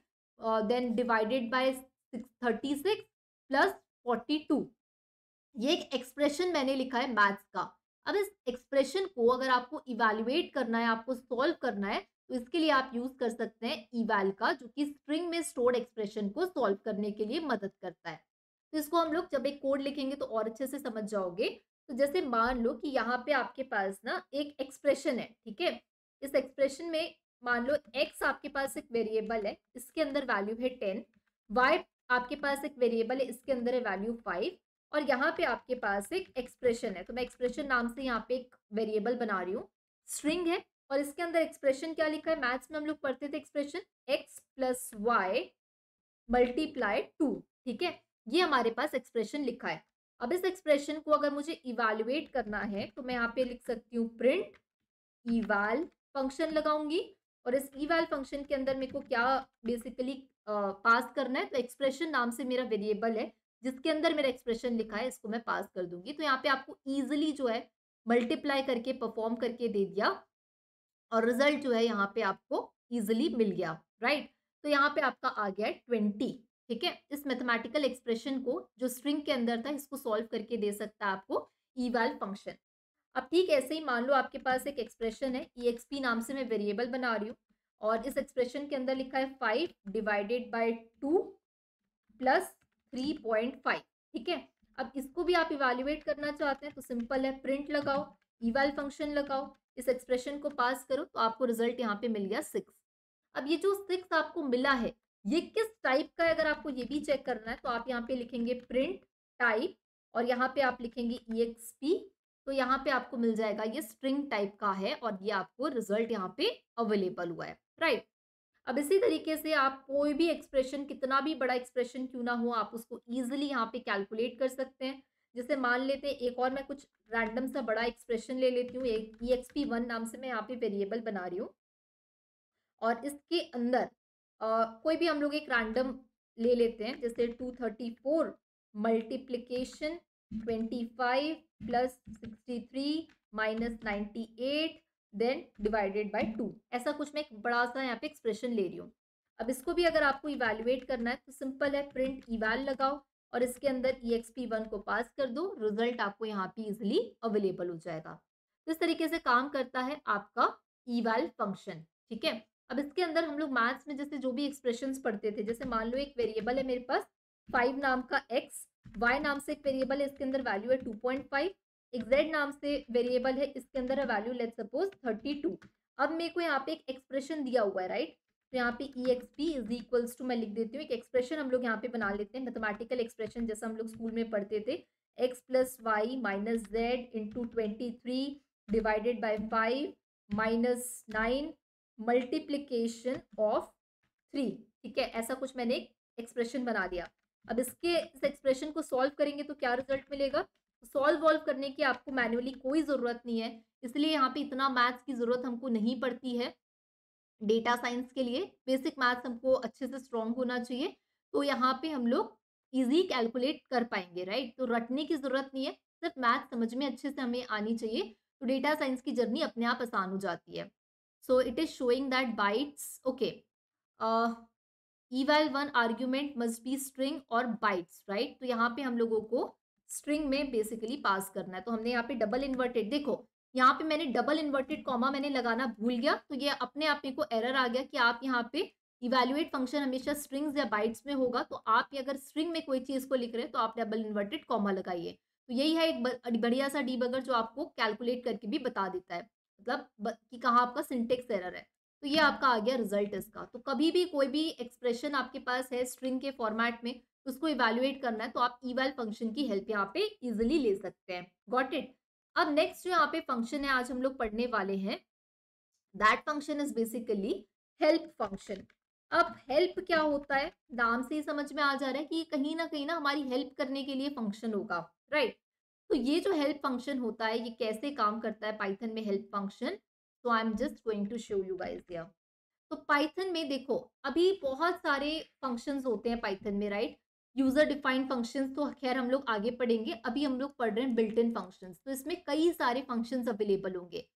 then divided by thirty six plus forty two ये एक एक्सप्रेशन मैंने लिखा है मैथ्स का अब इस एक्सप्रेशन को अगर आपको इवेल्युएट करना है आपको सॉल्व करना है तो इसके लिए आप यूज कर सकते हैं इवेल का जो कि स्ट्रिंग में स्टोर्ड एक्सप्रेशन को सॉल्व करने के लिए मदद करता है तो इसको हम लोग जब एक कोड लिखेंगे तो और अच्छे से समझ जाओगे तो जैसे मान लो कि यहाँ पे आपके पास ना एक एक्सप्रेशन है ठीक है इस एक्सप्रेशन में मान लो एक्स आपके पास एक वेरिएबल है इसके अंदर वैल्यू है टेन वाई आपके पास एक वेरिएबल है इसके अंदर है वैल्यू फाइव और यहाँ पे आपके पास एक एक्सप्रेशन है तो मैं एक्सप्रेशन नाम से यहाँ पे एक वेरिएबल बना रही हूँ स्ट्रिंग है और इसके अंदर एक्सप्रेशन क्या लिखा है मैथ्स में हम लोग पढ़ते थे expression x plus y multiply two ठीक है ये हमारे पास एक्सप्रेशन लिखा है अब इस एक्सप्रेशन को अगर मुझे इवेलुएट करना है तो मैं यहाँ पे लिख सकती हूँ प्रिंट इवाल फंक्शन लगाऊंगी और इस इवाल फंक्शन के अंदर मेरे को क्या बेसिकली पास करना है तो एक्सप्रेशन नाम से मेरा वेरिएबल है जिसके अंदर मेरा एक्सप्रेशन लिखा है इसको मैं पास कर दूंगी तो यहाँ पे आपको ईजिली जो है मल्टीप्लाई करके परफॉर्म करके दे दिया और रिजल्ट जो है यहाँ पे आपको ईजिली मिल गया राइट तो यहाँ पे आपका आ गया ट्वेंटी ठीक है इस मैथमेटिकल एक्सप्रेशन को जो स्ट्रिंग के अंदर था इसको सॉल्व करके दे सकता है आपको वाल फंक्शन अब ठीक ऐसे ही मान लो आपके पास एक एक्सप्रेशन है ई एक्स पी नाम से मैं वेरिएबल बना रही हूँ और इस एक्सप्रेशन के अंदर लिखा है five divided by two plus three point five ठीक है अब इसको भी आप इवेल्युएट करना चाहते हैं तो सिंपल है प्रिंट लगाओ इवेल फंक्शन लगाओ इस एक्सप्रेशन को पास करो तो आपको रिजल्ट यहाँ पे मिल गया सिक्स अब ये जो सिक्स आपको मिला है ये किस टाइप का है अगर आपको ये भी चेक करना है तो आप यहाँ पे लिखेंगे प्रिंट टाइप और यहाँ पे आप लिखेंगे ई तो यहाँ पे आपको मिल जाएगा ये स्ट्रिंग टाइप का है और ये आपको रिजल्ट यहाँ पे अवेलेबल हुआ है राइट अब इसी तरीके से आप कोई भी एक्सप्रेशन कितना भी बड़ा एक्सप्रेशन क्यों ना हो आप उसको ईजिली यहाँ पे कैलकुलेट कर सकते हैं जैसे मान लेते हैं एक और मैं कुछ रैंडम सा बड़ा एक्सप्रेशन ले लेती हूँ एक ई एक्स पी वन नाम से मैं यहाँ पे वेरिएबल बना रही हूँ और इसके अंदर आ, कोई भी हम लोग एक रैंडम ले लेते हैं जैसे two thirty four multiplication twenty five plus sixty three minus ninety eight then divided by two ऐसा कुछ मैं एक बड़ा सा यहाँ पे एक्सप्रेशन ले रही हूँ अब इसको भी अगर आपको इवेल्युएट करना है तो सिंपल है प्रिंट इवेल लगाओ और इसके अंदर ई एक्स पी वन को पास कर दो रिजल्ट आपको यहाँ पे इजिली अवेलेबल हो जाएगा तो इस तरीके से काम करता है आपका ईवाल फंक्शन ठीक है अब इसके अंदर हम लोग मैथ्स में जैसे जो भी एक्सप्रेशन पढ़ते थे जैसे मान लो एक वेरिएबल है मेरे पास फाइव नाम का एक्स वाई नाम से एक वेरिएबल है इसके अंदर वैल्यू है टू पॉइंट फाइव एग्जैक्ट नाम से वेरिएबल है इसके अंदर है value let suppose thirty two अब मेरे को यहाँ पे एक एक्सप्रेशन दिया हुआ है राइट तो यहाँ पे E X P is equals to मैं लिख देती हूँ एक एक्सप्रेशन हम लोग यहाँ पे बना लेते हैं मैथमेटिकल एक्सप्रेशन जैसा हम लोग स्कूल में पढ़ते थे x plus y minus z into twenty three divided by five minus nine multiplication of three ठीक है ऐसा कुछ मैंने एक एक्सप्रेशन बना दिया अब इसके इस एक्सप्रेशन को सॉल्व करेंगे तो क्या रिजल्ट मिलेगा सॉल्व वॉल्व करने की आपको मैनुअली कोई ज़रूरत नहीं है इसलिए यहाँ पे इतना मैथ्स की ज़रूरत हमको नहीं पड़ती है डेटा साइंस के लिए बेसिक मैथ्स हमको अच्छे से स्ट्रॉन्ग होना चाहिए तो यहाँ पे हम लोग ईजी कैलकुलेट कर पाएंगे राइट तो रटने की ज़रूरत नहीं है सिर्फ मैथ समझ में अच्छे से हमें आनी चाहिए तो डेटा साइंस की जर्नी अपने आप आसान हो जाती है so it is showing that bytes okay eval one argument must be string और बाइट्स राइट तो यहाँ पे हम लोगों को स्ट्रिंग में बेसिकली पास करना है तो हमने यहाँ पे डबल इन्वर्टेड देखो यहाँ पे मैंने डबल इन्वर्टेड कॉमा मैंने लगाना भूल गया तो ये अपने आप में को एरर आ गया कि आप यहाँ पे इवेल्युएट फंक्शन हमेशा स्ट्रिंग्स या बाइट्स में होगा तो आप ये अगर स्ट्रिंग में कोई चीज़ को लिख रहे हैं तो आप डबल इन्वर्टेड कॉमा लगाइए तो यही है एक बढ़िया सा डीबगर जो आपको कैलकुलेट करके भी बता देता है मतलब कि कहाँ आपका सिंटेक्स एरर है तो ये आपका आ गया रिजल्ट इसका तो कभी भी कोई भी एक्सप्रेशन आपके पास है स्ट्रिंग के फॉर्मेट में उसको इवेल्युएट करना है तो आप ईवेल फंक्शन की हेल्प यहाँ पे इजिली ले सकते हैं गॉट इट अब नेक्स्ट जो यहाँ पे फंक्शन है आज हम लोग पढ़ने वाले हैं that function is basically help function अब हेल्प क्या होता है नाम से ही समझ में आ जा रहा है कि ये कहीं ना कहीं ना हमारी हेल्प करने के लिए फंक्शन होगा राइट right? तो ये जो हेल्प फंक्शन होता है ये कैसे काम करता है पाइथन में हेल्प फंक्शन तो I am just going to show you guys here तो पाइथन में देखो अभी बहुत सारे फंक्शंस होते हैं पाइथन में right right? User defined functions तो खैर हम लोग आगे पढ़ेंगे अभी हम लोग पढ़ रहे हैं बिल्ट इन फंक्शन तो इसमें कई सारे फंक्शंस अवेलेबल होंगे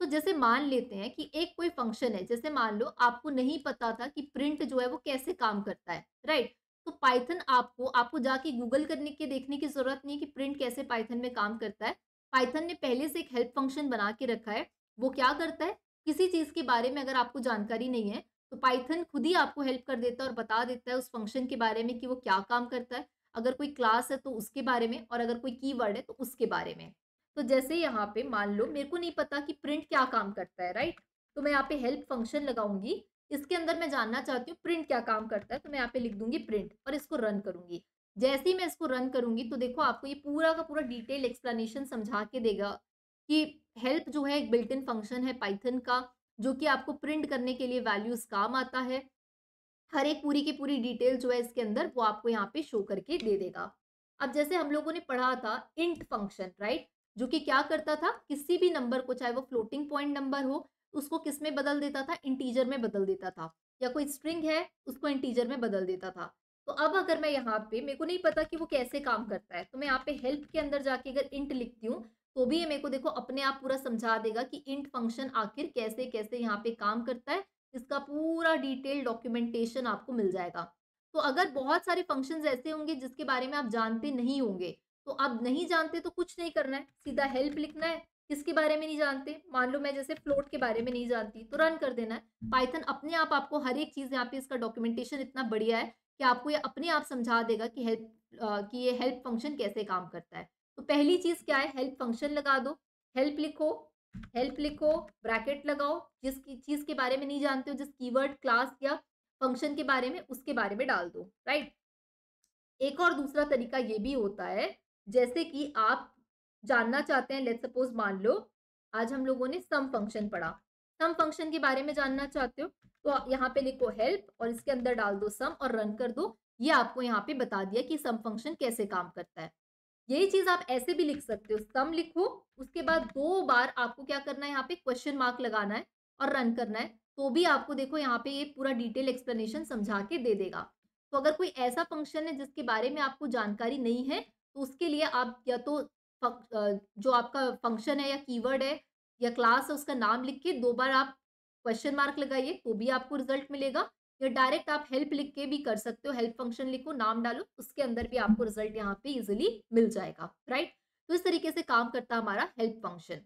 तो जैसे मान लेते हैं कि एक कोई फंक्शन है जैसे मान लो आपको नहीं पता था कि प्रिंट जो है वो कैसे काम करता है राइट तो पाइथन आपको आपको जाके गूगल करने के देखने की जरूरत नहीं है कि प्रिंट कैसे पाइथन में काम करता है पाइथन ने पहले से एक हेल्प फंक्शन बना के रखा है वो क्या करता है किसी चीज के बारे में अगर आपको जानकारी नहीं है तो पाइथन खुद ही आपको हेल्प कर देता है और बता देता है उस फंक्शन के बारे में कि वो क्या काम करता है अगर कोई क्लास है तो उसके बारे में और अगर कोई की है तो उसके बारे में तो जैसे यहाँ पे मान लो मेरे को नहीं पता कि प्रिंट क्या काम करता है राइट तो मैं यहाँ पे हेल्प फंक्शन लगाऊंगी इसके अंदर मैं जानना चाहती हूँ प्रिंट क्या काम करता है तो मैं यहाँ पे लिख दूंगी प्रिंट और इसको रन करूंगी जैसे ही मैं इसको रन करूंगी तो देखो आपको ये पूरा का पूरा डिटेल एक्सप्लेनेशन समझा के देगा कि हेल्प जो है एक बिल्ट इन फंक्शन है पाइथन का जो कि आपको प्रिंट करने के लिए वैल्यूज काम आता है हर एक पूरी की पूरी डिटेल जो है इसके अंदर वो आपको यहाँ पे शो करके दे देगा अब जैसे हम लोगों ने पढ़ा था इंट फंक्शन राइट जो कि क्या करता था किसी भी नंबर को चाहे वो फ्लोटिंग पॉइंट नंबर हो उसको किस में बदल देता था इंटीजर में बदल देता था या कोई स्ट्रिंग है उसको इंटीजर में बदल देता था तो अब अगर मैं यहाँ पे मेरे को नहीं पता कि वो कैसे काम करता है तो मैं यहाँ पे हेल्प के अंदर जाके अगर इंट लिखती हूँ तो भी ये मेरे को देखो अपने आप पूरा समझा देगा कि इंट फंक्शन आखिर कैसे कैसे यहाँ पे काम करता है इसका पूरा डिटेल डॉक्यूमेंटेशन आपको मिल जाएगा तो अगर बहुत सारे फंक्शन ऐसे होंगे जिसके बारे में आप जानते नहीं होंगे तो आप नहीं जानते तो कुछ नहीं करना है सीधा हेल्प लिखना है किसके बारे में नहीं जानते मान लो मैं जैसे फ्लोट के बारे में नहीं जानती तो रन कर देना है पाइथन अपने आप आपको हर एक चीज़ यहाँ पे इसका डॉक्यूमेंटेशन इतना बढ़िया है कि आपको ये अपने आप समझा देगा कि हेल्प कि ये हेल्प फंक्शन कैसे काम करता है तो पहली चीज क्या है हेल्प फंक्शन लगा दो हेल्प लिखो हेल्प लिखो ब्रैकेट लगाओ जिस चीज के बारे में नहीं जानते हो जिस कीवर्ड क्लास या फंक्शन के बारे में उसके बारे में डाल दो राइट एक और दूसरा तरीका ये भी होता है जैसे कि आप जानना चाहते हैं लेट सपोज मान लो आज हम लोगों ने सम फंक्शन पढ़ा सम फंक्शन के बारे में जानना चाहते हो तो यहाँ पे लिखो हेल्प और इसके अंदर डाल दो सम और रन कर दो ये आपको यहाँ पे बता दिया कि सम फंक्शन कैसे काम करता है यही चीज आप ऐसे भी लिख सकते हो सम लिखो उसके बाद दो बार आपको क्या करना है यहाँ पे क्वेश्चन मार्क लगाना है और रन करना है तो भी आपको देखो यहाँ पे ये पूरा डिटेल एक्सप्लेनेशन समझा के दे देगा तो अगर कोई ऐसा फंक्शन है जिसके बारे में आपको जानकारी नहीं है तो उसके लिए आप या तो जो आपका फंक्शन है या कीवर्ड है या क्लास है उसका नाम लिख के दो बार आप क्वेश्चन मार्क लगाइए तो भी आपको रिजल्ट मिलेगा या डायरेक्ट आप हेल्प लिख के भी कर सकते हो हेल्प फंक्शन लिखो नाम डालो उसके अंदर भी आपको रिजल्ट यहाँ पे इजिली मिल जाएगा राइट तो इस तरीके से काम करता हमारा हेल्प फंक्शन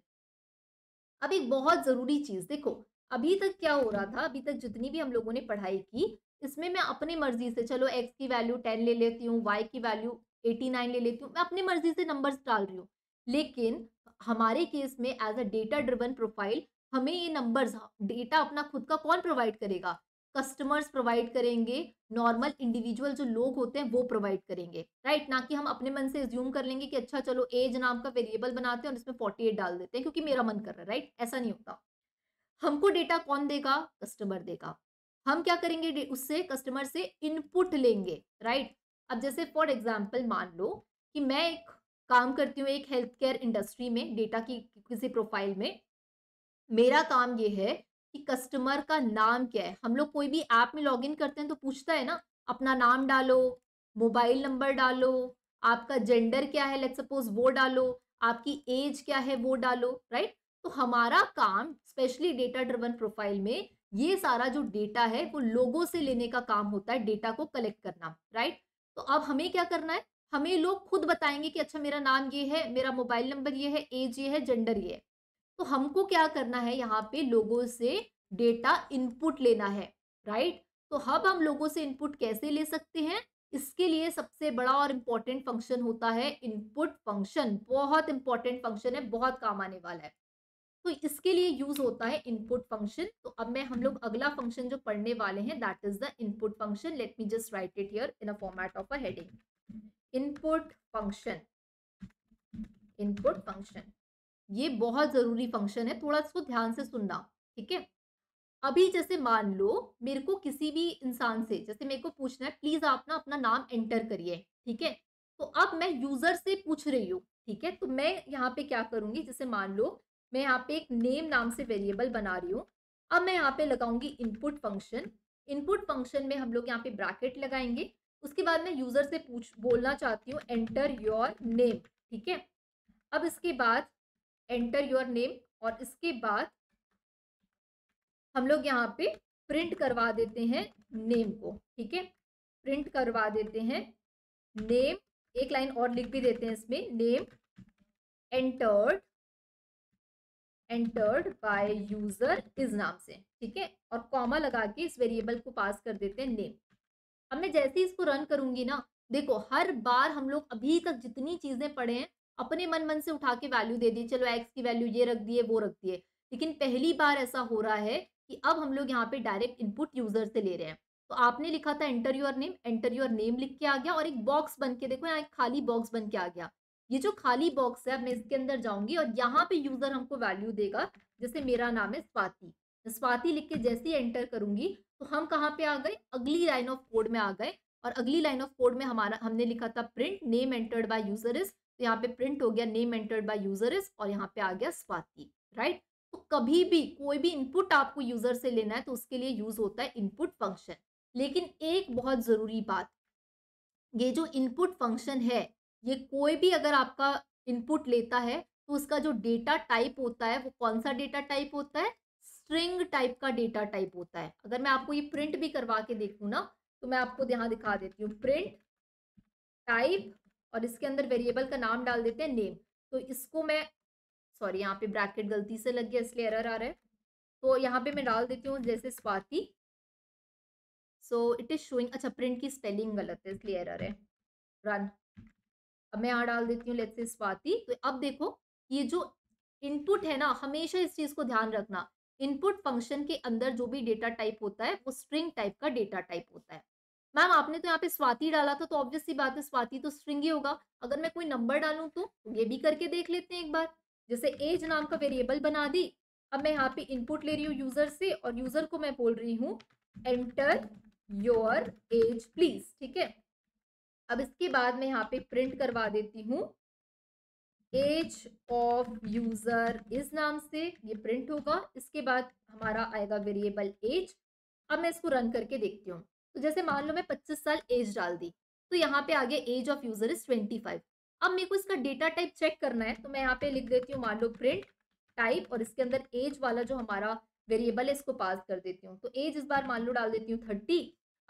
अब एक बहुत जरूरी चीज देखो अभी तक क्या हो रहा था अभी तक जितनी भी हम लोगों ने पढ़ाई की इसमें मैं अपनी मर्जी से चलो एक्स की वैल्यू टेन ले लेती हूँ वाई की वैल्यू एटी नाइन ले लेती हूँ मैं अपनी मर्जी से नंबर्स डाल रही हूँ लेकिन हमारे केस में as a data driven profile हमें ये नंबर्स डेटा अपना खुद का कौन प्रोवाइड करेगा कस्टमर्स प्रोवाइड करेंगे नॉर्मल इंडिविजुअल जो लोग होते हैं वो प्रोवाइड करेंगे राइट right? ना कि हम अपने मन से एज्यूम कर लेंगे कि अच्छा चलो एज नाम का वेरिएबल बनाते हैं और इसमें फोर्टी एट डाल देते हैं क्योंकि मेरा मन कर रहा है राइट ऐसा नहीं होता हमको डेटा कौन देगा कस्टमर देगा हम क्या करेंगे उससे कस्टमर से इनपुट लेंगे राइट right? अब जैसे फॉर एग्जाम्पल मान लो कि मैं एक काम करती हूँ एक हेल्थ केयर इंडस्ट्री में डेटा की किसी प्रोफाइल में मेरा काम ये है कि कस्टमर का नाम क्या है हम लोग कोई भी ऐप में लॉगिन करते हैं तो पूछता है ना अपना नाम डालो मोबाइल नंबर डालो आपका जेंडर क्या है लेट सपोज वो डालो आपकी एज क्या है वो डालो राइट तो हमारा काम स्पेशली डेटा ड्रिवन प्रोफाइल में ये सारा जो डेटा है वो लोगों से लेने का काम होता है डेटा को कलेक्ट करना राइट तो अब हमें क्या करना है हमें लोग खुद बताएंगे कि अच्छा मेरा नाम ये है मेरा मोबाइल नंबर ये है एज ये है जेंडर ये है तो हमको क्या करना है यहाँ पे लोगों से डेटा इनपुट लेना है राइट तो हम हम लोगों से इनपुट कैसे ले सकते हैं इसके लिए सबसे बड़ा और इम्पॉर्टेंट फंक्शन होता है इनपुट फंक्शन बहुत इंपॉर्टेंट फंक्शन है बहुत काम आने वाला है तो इसके लिए यूज होता है इनपुट फंक्शन तो अब मैं हम लोग अगला फंक्शन जो पढ़ने वाले हैं that is the input function let me just write it here in a format of a heading input function input function ये बहुत ज़रूरी फंक्शन है थोड़ा इसको ध्यान से सुनना ठीक है अभी जैसे मान लो मेरे को किसी भी इंसान से जैसे मेरे को पूछना है प्लीज़ आप ना अपना नाम एंटर करिए ठीक है तो अब मैं यूज़र से पूछ रही हूँ ठीक है तो मैं यहाँ पे क्या करूंगी जैसे मान लो मैं यहाँ पे एक नेम नाम से वेरिएबल बना रही हूँ अब मैं यहाँ पे लगाऊंगी इनपुट फंक्शन इनपुट फंक्शन में हम लोग यहाँ पे ब्रैकेट लगाएंगे उसके बाद मैं यूज़र से पूछ बोलना चाहती हूँ एंटर योर नेम ठीक है अब इसके बाद एंटर योर नेम और इसके बाद हम लोग यहाँ पे प्रिंट करवा देते हैं नेम को ठीक है प्रिंट करवा देते हैं नेम एक लाइन और लिख भी देते हैं इसमें name entered entered by user इस नाम से ठीक है और कॉमा लगा के इस वेरिएबल को पास कर देते हैं नेम अब मैं जैसे ही इसको रन करूंगी ना देखो हर बार हम लोग अभी तक जितनी चीज़ें पढ़े हैं अपने मन मन से उठा के वैल्यू दे दी चलो एक्स की वैल्यू ये रख दिए वो रख दिए लेकिन पहली बार ऐसा हो रहा है कि अब हम लोग यहाँ पे डायरेक्ट इनपुट यूजर से ले रहे हैं तो आपने लिखा था enter your name enter your name लिख के आ गया और एक बॉक्स बन के देखो यहाँ एक खाली बॉक्स बन के आ गया ये जो खाली बॉक्स है मैं इसके अंदर जाऊंगी और यहाँ पे यूजर हमको वैल्यू देगा जैसे मेरा नाम है स्वाति स्वाति लिख के जैसे ही एंटर करूंगी तो हम कहाँ पे आ गए अगली लाइन ऑफ कोड में आ गए और अगली लाइन ऑफ कोड में हमारा हमने लिखा था print name entered by user is तो यहाँ पे प्रिंट हो गया name entered by user is और यहाँ पे आ गया स्वाति राइट तो कभी भी कोई भी इनपुट आपको यूजर से लेना है तो उसके लिए यूज होता है इनपुट फंक्शन लेकिन एक बहुत जरूरी बात ये जो इनपुट फंक्शन है ये कोई भी अगर आपका इनपुट लेता है तो उसका जो डेटा टाइप होता है वो कौन सा डेटा टाइप होता है स्ट्रिंग टाइप का डेटा टाइप होता है अगर मैं आपको ये प्रिंट भी करवा के देखूँ ना तो मैं आपको यहाँ दिखा देती हूँ प्रिंट टाइप और इसके अंदर वेरिएबल का नाम डाल देते हैं नेम तो इसको मैं सॉरी यहाँ पे ब्रैकेट गलती से लग गया इसलिए एरर आ रहा है तो यहाँ पे मैं डाल देती हूँ जैसे Swati so it is showing अच्छा प्रिंट की स्पेलिंग गलत है इसलिए एरर है रन अब मैं यहाँ डाल देती हूँ लेट्स से स्वाति तो अब देखो ये जो इनपुट है ना हमेशा इस चीज़ को ध्यान रखना इनपुट फंक्शन के अंदर जो भी डेटा टाइप होता है वो स्ट्रिंग टाइप का डेटा टाइप होता है मैम आपने तो यहाँ पे स्वाति डाला था तो ऑब्वियसली बात है स्वाति तो स्ट्रिंग ही होगा अगर मैं कोई नंबर डालूं तो, तो ये भी करके देख लेते हैं एक बार जैसे एज नाम का वेरिएबल बना दी अब मैं यहाँ पे इनपुट ले रही हूँ यूजर से और यूजर को मैं बोल रही हूँ एंटर योर एज प्लीज ठीक है अब इसके बाद मैं यहाँ पे प्रिंट करवा देती हूँ एज ऑफ यूजर इस नाम से ये प्रिंट होगा इसके बाद हमारा आएगा वेरिएबल एज अब मैं इसको रन करके देखती हूँ तो जैसे मान लो मैं पच्चीस साल एज डाल दी तो यहाँ पे आगे age of user is twenty five अब मेरे को इसका डेटा टाइप चेक करना है तो मैं यहाँ पे लिख देती हूँ मान लो प्रिंट टाइप और इसके अंदर एज वाला जो हमारा वेरिएबल है इसको पास कर देती हूँ तो एज इस बार मान लो डाल देती हूँ थर्टी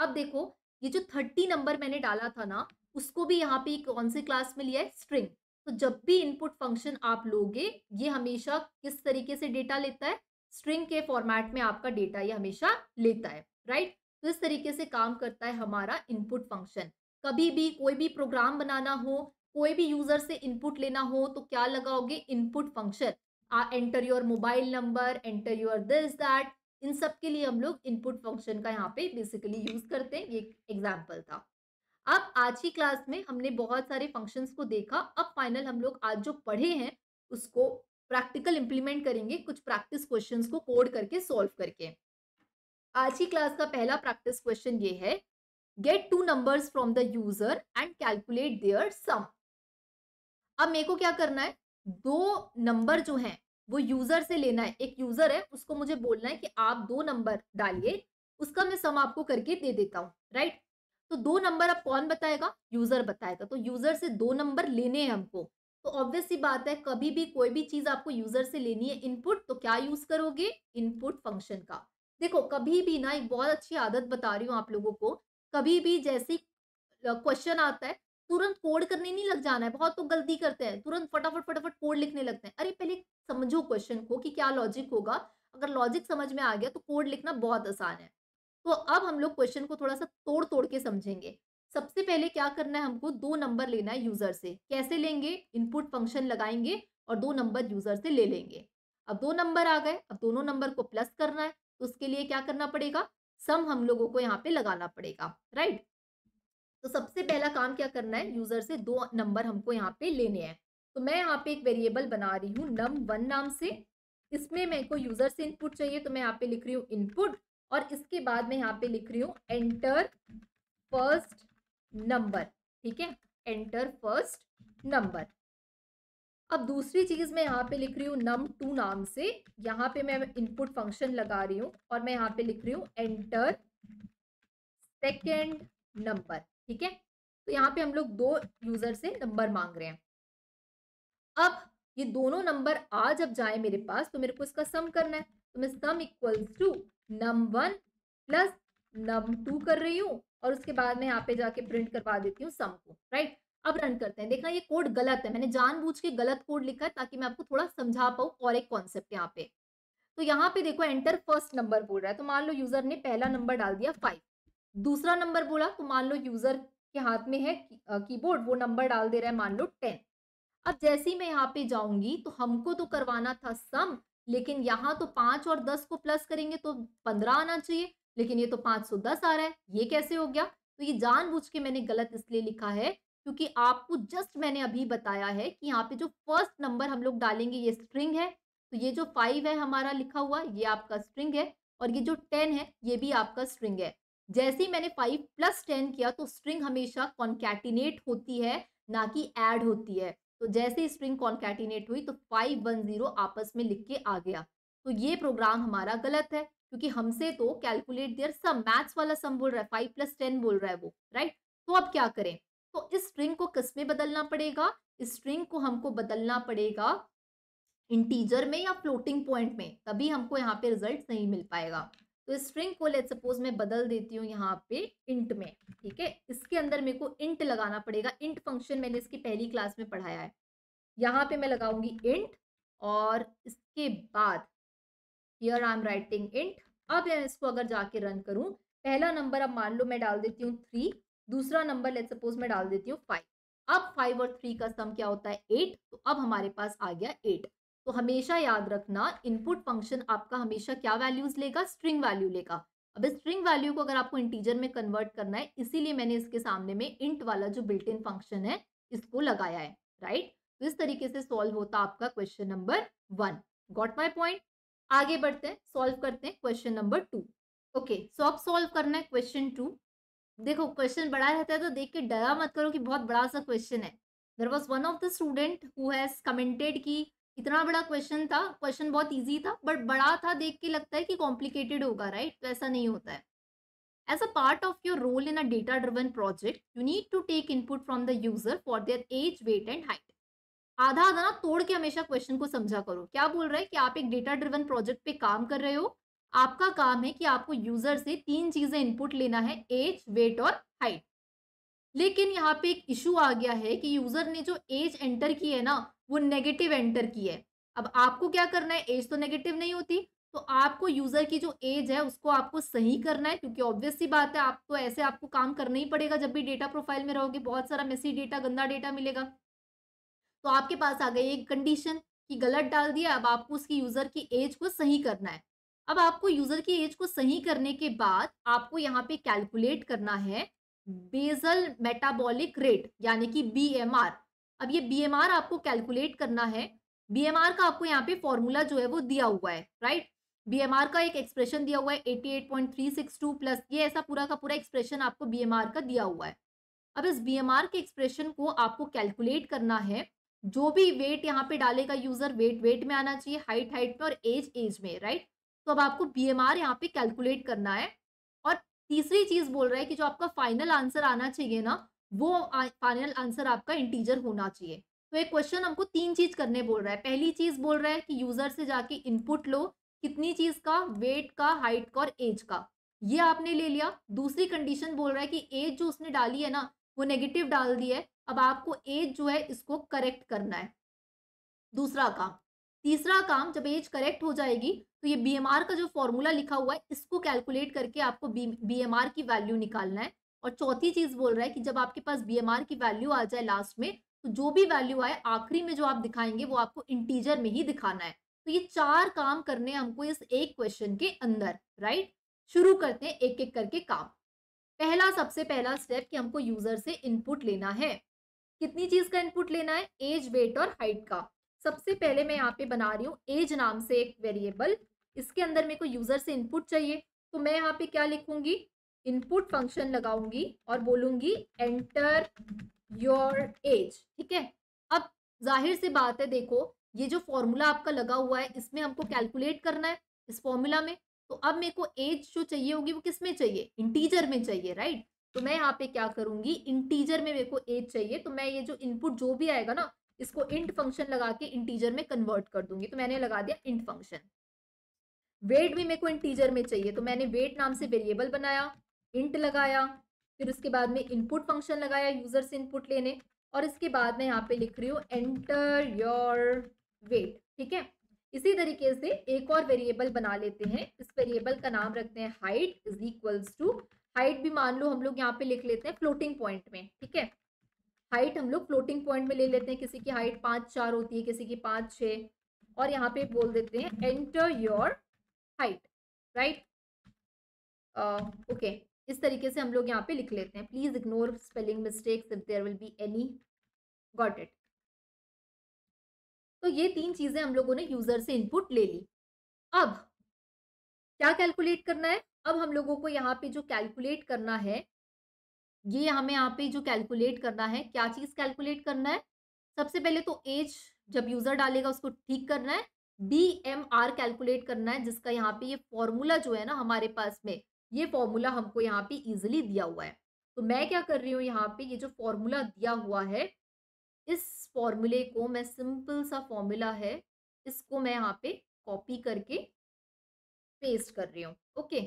अब देखो ये जो थर्टी नंबर मैंने डाला था ना उसको भी यहाँ पे कौन सी क्लास में लिया है स्ट्रिंग तो जब भी इनपुट फंक्शन आप लोगे ये हमेशा किस तरीके से डेटा लेता है स्ट्रिंग के फॉर्मेट में आपका डेटा ये हमेशा लेता है राइट तो इस तरीके से काम करता है हमारा इनपुट फंक्शन कभी भी कोई भी प्रोग्राम बनाना हो कोई भी यूजर से इनपुट लेना हो तो क्या लगाओगे इनपुट फंक्शन आ enter your mobile number enter your this that इन सब के लिए हम लोग इनपुट फंक्शन का यहाँ पे बेसिकली यूज करते हैं ये एग्जाम्पल था अब आज की क्लास में हमने बहुत सारे फंक्शंस को देखा अब फाइनल हम लोग आज जो पढ़े हैं उसको प्रैक्टिकल इंप्लीमेंट करेंगे कुछ प्रैक्टिस क्वेश्चंस को कोड करके सॉल्व करके आज की क्लास का पहला प्रैक्टिस क्वेश्चन ये है get two numbers from the user and calculate their sum अब मेरे को क्या करना है दो नंबर जो हैं वो यूजर से लेना है एक यूजर है उसको मुझे बोलना है कि आप दो नंबर डालिए उसका मैं सम आपको करके दे देता हूँ राइट तो दो नंबर अब कौन बताएगा यूजर बताएगा तो यूजर से दो नंबर लेने हैं हमको तो ऑब्वियस बात है कभी भी कोई भी चीज आपको यूजर से लेनी है इनपुट तो क्या यूज करोगे इनपुट फंक्शन का देखो कभी भी ना एक बहुत अच्छी आदत बता रही हूँ आप लोगों को कभी भी जैसे क्वेश्चन आता है तुरंत कोड करने नहीं लग जाना है बहुत तो गलती करते हैं तुरंत फटाफट फटाफट कोड लिखने लगते हैं अरे पहले समझो क्वेश्चन को कि क्या लॉजिक होगा अगर लॉजिक समझ में आ गया तो कोड लिखना बहुत आसान है तो अब हम लोग क्वेश्चन को थोड़ा सा तोड़ तोड़ के समझेंगे सबसे पहले क्या करना है हमको दो नंबर लेना है यूजर से कैसे लेंगे इनपुट फंक्शन लगाएंगे और दो नंबर यूजर से ले लेंगे अब दो नंबर आ गए अब दोनों नंबर को प्लस करना है उसके लिए क्या करना पड़ेगा सम हम लोगों को यहाँ पे लगाना पड़ेगा राइट तो सबसे पहला काम क्या करना है यूजर से दो नंबर हमको यहाँ पे लेने हैं तो मैं यहाँ पे एक वेरिएबल बना रही हूँ नम वन नाम से इसमें मेरे को यूजर से इनपुट चाहिए तो मैं यहाँ पे लिख रही हूँ इनपुट और इसके बाद मैं यहाँ पे लिख रही हूँ एंटर फर्स्ट नंबर ठीक है एंटर फर्स्ट नंबर अब दूसरी चीज़ मैं यहाँ पे लिख रही हूँ नम टू नाम से यहाँ पे मैं इनपुट फंक्शन लगा रही हूँ और मैं यहाँ पे लिख रही हूँ एंटर सेकेंड नंबर ठीक है तो यहाँ पे हम लोग दो यूजर से नंबर मांग रहे हैं अब ये दोनों नंबर आ जब जाए मेरे पास तो मेरे को इसका सम करना है तो मैं sum equals to num one plus num two कर रही हूँ और उसके बाद मैं यहाँ पे जाके प्रिंट करवा देती हूँ सम को राइट अब रन करते हैं देखना ये कोड गलत है मैंने जानबूझ के गलत कोड लिखा है ताकि मैं आपको थोड़ा समझा पाऊँ और एक कॉन्सेप्ट यहाँ पे तो यहाँ पे देखो एंटर फर्स्ट नंबर बोल रहा है तो मान लो यूजर ने पहला नंबर डाल दिया फाइव दूसरा नंबर बोला तो मान लो यूजर के हाथ में है कीबोर्ड वो नंबर डाल दे रहा है मान लो टेन अब जैसे ही मैं यहाँ पे जाऊंगी तो हमको तो करवाना था सम लेकिन यहाँ तो पांच और दस को प्लस करेंगे तो पंद्रह आना चाहिए लेकिन ये तो पांच सौ दस आ रहा है ये कैसे हो गया तो ये जानबूझ के मैंने गलत इसलिए लिखा है क्योंकि आपको जस्ट मैंने अभी बताया है कि यहाँ पे जो फर्स्ट नंबर हम लोग डालेंगे ये स्ट्रिंग है तो ये जो फाइव है हमारा लिखा हुआ ये आपका स्ट्रिंग है और ये जो टेन है ये भी आपका स्ट्रिंग है जैसे ही मैंने फाइव प्लस टेन किया तो स्ट्रिंग हमेशा कॉन्कैटिनेट होती है ना कि एड होती है तो जैसे ही स्ट्रिंग कॉन्कैटिनेट हुई तो फाइव वन जीरो आपस में लिख के आ गया तो ये प्रोग्राम हमारा गलत है क्योंकि हमसे तो कैलकुलेट देर सम मैथ्स वाला सम बोल रहा है फाइव प्लस टेन बोल रहा है वो राइट तो अब क्या करें तो इस स्ट्रिंग को किस में बदलना पड़ेगा इस स्ट्रिंग को हमको बदलना पड़ेगा इंटीजर में या फ्लोटिंग पॉइंट में तभी हमको यहाँ पे रिजल्ट सही मिल पाएगा तो स्ट्रिंग को लेट सपोज मैं बदल देती हूँ यहाँ पे इंट में ठीक है इसके अंदर मेरे को इंट लगाना पड़ेगा इंट फंक्शन मैंने इसकी पहली क्लास में पढ़ाया है यहाँ पे मैं लगाऊंगी इंट और इसके बाद here I am writing int अब इसको अगर जाके रन करूँ पहला नंबर अब मान लो मैं डाल देती हूँ थ्री दूसरा नंबर लेट सपोज मैं डाल देती हूँ फाइव अब फाइव और थ्री का सम क्या होता है एट तो अब हमारे पास आ गया एट तो हमेशा याद रखना इनपुट फंक्शन आपका हमेशा क्या वैल्यूज लेगा स्ट्रिंग वैल्यू लेगा अब इस स्ट्रिंग वैल्यू को अगर आपको इंटीजर में कन्वर्ट करना है इसीलिए मैंने इसके सामने में इंट वाला जो बिल्ट इन फंक्शन है इसको लगाया है राइट तो इस तरीके से सॉल्व होता आपका question number one got my point आगे बढ़ते हैं सॉल्व करते हैं question number two okay so अब सॉल्व करना है क्वेश्चन टू देखो क्वेश्चन बड़ा रहता है तो देख के डरा मत करो कि बहुत बड़ा सा क्वेश्चन है there was one of the student who has commented कि इतना बड़ा क्वेश्चन था क्वेश्चन बहुत ईजी था बट बड़ा था देख के लगता है कि कॉम्प्लिकेटेड होगा राइट तो ऐसा नहीं होता है as a part of your role in a data driven project you need to take input from the user for their age weight and height आधा आधा ना तोड़ के हमेशा क्वेश्चन को समझा करो क्या बोल रहा है कि आप एक डेटा ड्रिवन प्रोजेक्ट पे काम कर रहे हो आपका काम है कि आपको यूजर से तीन चीजें इनपुट लेना है एज वेट और हाइट लेकिन यहाँ पे एक इशू आ गया है कि यूजर ने जो एज एंटर की है ना वो नेगेटिव एंटर की है अब आपको क्या करना है एज तो नेगेटिव नहीं होती तो आपको यूजर की जो एज है उसको आपको सही करना है क्योंकि ऑब्वियस सी बात है आप तो ऐसे आपको काम करना ही पड़ेगा जब भी डेटा प्रोफाइल में रहोगे बहुत सारा मेसी डेटा गंदा डेटा मिलेगा तो आपके पास आ गई एक कंडीशन कि गलत डाल दिया अब आपको उसकी यूजर की एज को सही करना है अब आपको यूजर की एज को सही करने के बाद आपको यहाँ पे कैलकुलेट करना है बेजल मेटाबॉलिक रेट यानी कि बीएमआर अब ये बीएमआर आपको कैलकुलेट करना है बीएमआर का आपको यहाँ पे फॉर्मूला जो है वो दिया हुआ है राइट बीएमआर का एक एक्सप्रेशन दिया हुआ है 88.362 प्लस ये ऐसा पूरा का पूरा एक्सप्रेशन आपको बीएमआर का दिया हुआ है अब इस बीएमआर के एक्सप्रेशन को आपको कैलकुलेट करना है जो भी वेट यहाँ पे डालेगा यूजर वेट वेट में आना चाहिए हाइट हाइट में और एज एज में राइट तो अब आपको बी एम आर यहाँ पे कैलकुलेट करना है और तीसरी चीज बोल रहा है कि जो आपका फाइनल आंसर आना चाहिए ना वो फाइनल आंसर आपका इंटीजर होना चाहिए तो एक क्वेश्चन हमको तीन चीज करने बोल रहा है पहली चीज बोल रहा है कि यूजर से जाके इनपुट लो कितनी चीज का वेट का हाइट का और एज का ये आपने ले लिया दूसरी कंडीशन बोल रहा है कि एज जो उसने डाली है ना वो नेगेटिव डाल दी है अब आपको एज जो है इसको करेक्ट करना है दूसरा काम तीसरा काम जब एज करेक्ट हो जाएगी तो ये बी का जो फॉर्मूला लिखा हुआ है इसको कैलकुलेट करके आपको बी की वैल्यू निकालना है और चौथी चीज बोल रहा है कि जब आपके पास बी की वैल्यू आ जाए लास्ट में तो जो भी वैल्यू आए आखिरी में जो आप दिखाएंगे वो आपको इंटीजर में ही दिखाना है तो ये चार काम करने हमको इस एक क्वेश्चन के अंदर राइट शुरू करते हैं एक एक करके काम पहला सबसे पहला स्टेप कि हमको यूजर से इनपुट लेना है कितनी चीज का इनपुट लेना है एज वेट और हाइट का सबसे पहले मैं यहाँ पे बना रही हूँ एज नाम से एक वेरिएबल इसके अंदर मेरे को यूज़र से इनपुट चाहिए तो मैं यहाँ पे क्या लिखूंगी इनपुट फंक्शन लगाऊंगी और बोलूंगी एंटर योर एज ठीक है अब जाहिर सी बात है देखो ये जो फॉर्मूला आपका लगा हुआ है इसमें हमको कैलकुलेट करना है इस फॉर्मूला में तो अब मेरे को एज जो चाहिए होगी वो किस में चाहिए इंटीजर में चाहिए राइट तो मैं यहाँ पे क्या करूंगी इंटीजर में मेरे को एज चाहिए तो मैं ये जो इनपुट जो भी आएगा ना इसको इंट फंक्शन लगा के इंटीजर में कन्वर्ट कर दूंगी तो मैंने लगा दिया इंट फंक्शन वेट भी मेरे को इंटीजर में चाहिए तो मैंने वेट नाम से वेरिएबल बनाया इंट लगाया फिर उसके बाद में इनपुट फंक्शन लगाया यूजर से इनपुट लेने और इसके बाद में यहाँ पे लिख रही हूँ एंटर योर वेट ठीक है इसी तरीके से एक और वेरिएबल बना लेते हैं इस वेरिएबल का नाम रखते हैं height is equals to height भी मान लो हम लोग यहाँ पे लिख लेते हैं फ्लोटिंग पॉइंट में ठीक है हाइट हम लोग फ्लोटिंग पॉइंट में ले लेते हैं किसी की हाइट पाँच चार होती है किसी की पाँच छः और यहाँ पे बोल देते हैं enter your height right okay इस तरीके से हम लोग यहाँ पे लिख लेते हैं please ignore spelling mistakes if there will be any got it तो ये तीन चीजें हम लोगों ने यूजर से इनपुट ले ली अब क्या कैलकुलेट करना है अब हम लोगों को यहाँ पे जो कैलकुलेट करना है ये हमें यहाँ पे जो कैलकुलेट करना है क्या चीज़ कैलकुलेट करना है सबसे पहले तो एज जब यूज़र डालेगा उसको ठीक करना है बी एम आर कैलकुलेट करना है जिसका यहाँ पे ये फॉर्मूला जो है ना हमारे पास में ये फॉर्मूला हमको यहाँ पे इजिली दिया हुआ है तो मैं क्या कर रही हूँ यहाँ पे ये जो फॉर्मूला दिया हुआ है इस फॉर्मूले को मैं सिंपल सा फॉर्मूला है इसको मैं यहाँ पे कॉपी करके पेस्ट कर रही हूँ okay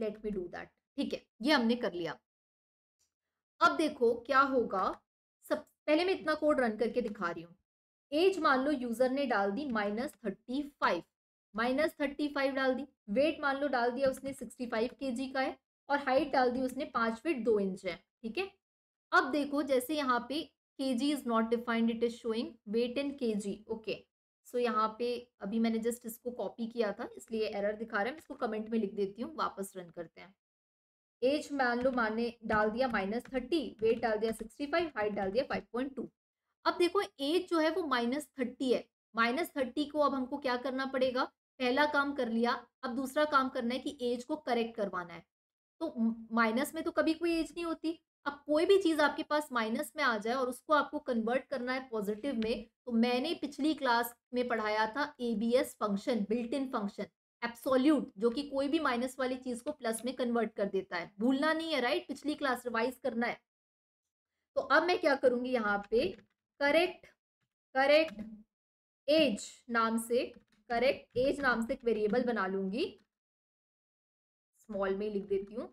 let me do that ठीक है ये हमने कर लिया अब देखो क्या होगा सब पहले मैं इतना कोड रन करके दिखा रही हूँ एज मान लो यूजर ने डाल दी minus thirty five minus thirty five डाल दी वेट मान लो डाल दिया उसने सिक्सटी फाइव के जी का है और हाइट डाल दी उसने पाँच फिट दो इंच है ठीक है अब देखो जैसे यहाँ पे K G is not defined it is showing weight in K G okay so यहाँ पे अभी मैंने जस्ट इसको कॉपी किया था इसलिए एरर दिखा रहा है मैं इसको कमेंट में लिख देती हूँ वापस रन करते हैं एज मान लो माने डाल दिया माइनस थर्टी वेट डाल दिया सिक्सटी फाइव हाइट डाल दिया फाइव पॉइंट टू अब देखो एज जो है वो माइनस थर्टी है माइनस थर्टी को अब हमको क्या करना पड़ेगा पहला काम कर लिया अब दूसरा काम करना है कि एज को करेक्ट करवाना है तो माइनस में तो कभी कोई एज नहीं होती अब कोई भी चीज़ आपके पास माइनस में आ जाए और उसको आपको कन्वर्ट करना है पॉजिटिव में तो मैंने पिछली क्लास में पढ़ाया था a function built in function absolute जो कि कोई भी माइनस वाली चीज को प्लस में कन्वर्ट कर देता है भूलना नहीं है राइट पिछली क्लास रिवाइज करना है तो अब मैं क्या करूंगी यहाँ पे करेक्ट करेक्ट एज नाम से करेक्ट एज नाम से एक वेरिएबल बना लूंगी स्मॉल में लिख देती हूँ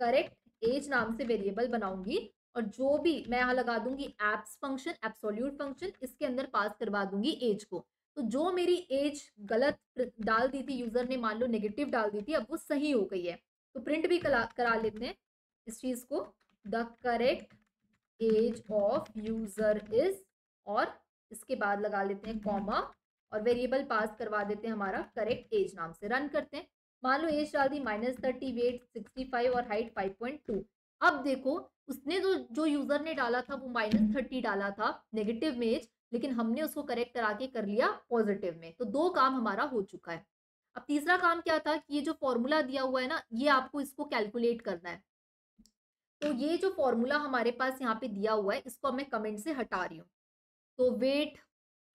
करेक्ट एज नाम से वेरिएबल बनाऊंगी और जो भी मैं यहाँ लगा दूंगी एप्स फंक्शन एप्सोल्यूट फंक्शन इसके अंदर पास करवा दूंगी एज को तो जो मेरी एज गलत डाल दी थी यूजर ने मान लो नेगेटिव डाल दी थी अब वो सही हो गई है तो प्रिंट भी करा लेते हैं इस चीज को the correct age of user is और इसके बाद लगा लेते हैं कॉमा और वेरिएबल पास करवा देते हैं हमारा करेक्ट एज नाम से रन करते हैं मान लो एज डाल दी minus thirty weight sixty five और हाइट फाइव पॉइंट टू अब देखो उसने जो जो यूजर ने डाला था वो माइनस थर्टी डाला था नेगेटिव में एज लेकिन हमने उसको करेक्ट करा के कर लिया पॉजिटिव में तो दो काम हमारा हो चुका है अब तीसरा काम क्या था कि ये जो फॉर्मूला दिया हुआ है ना ये आपको इसको कैलकुलेट करना है तो ये जो फॉर्मूला हमारे पास यहाँ पे दिया हुआ है इसको मैं कमेंट से हटा रही हूँ तो वेट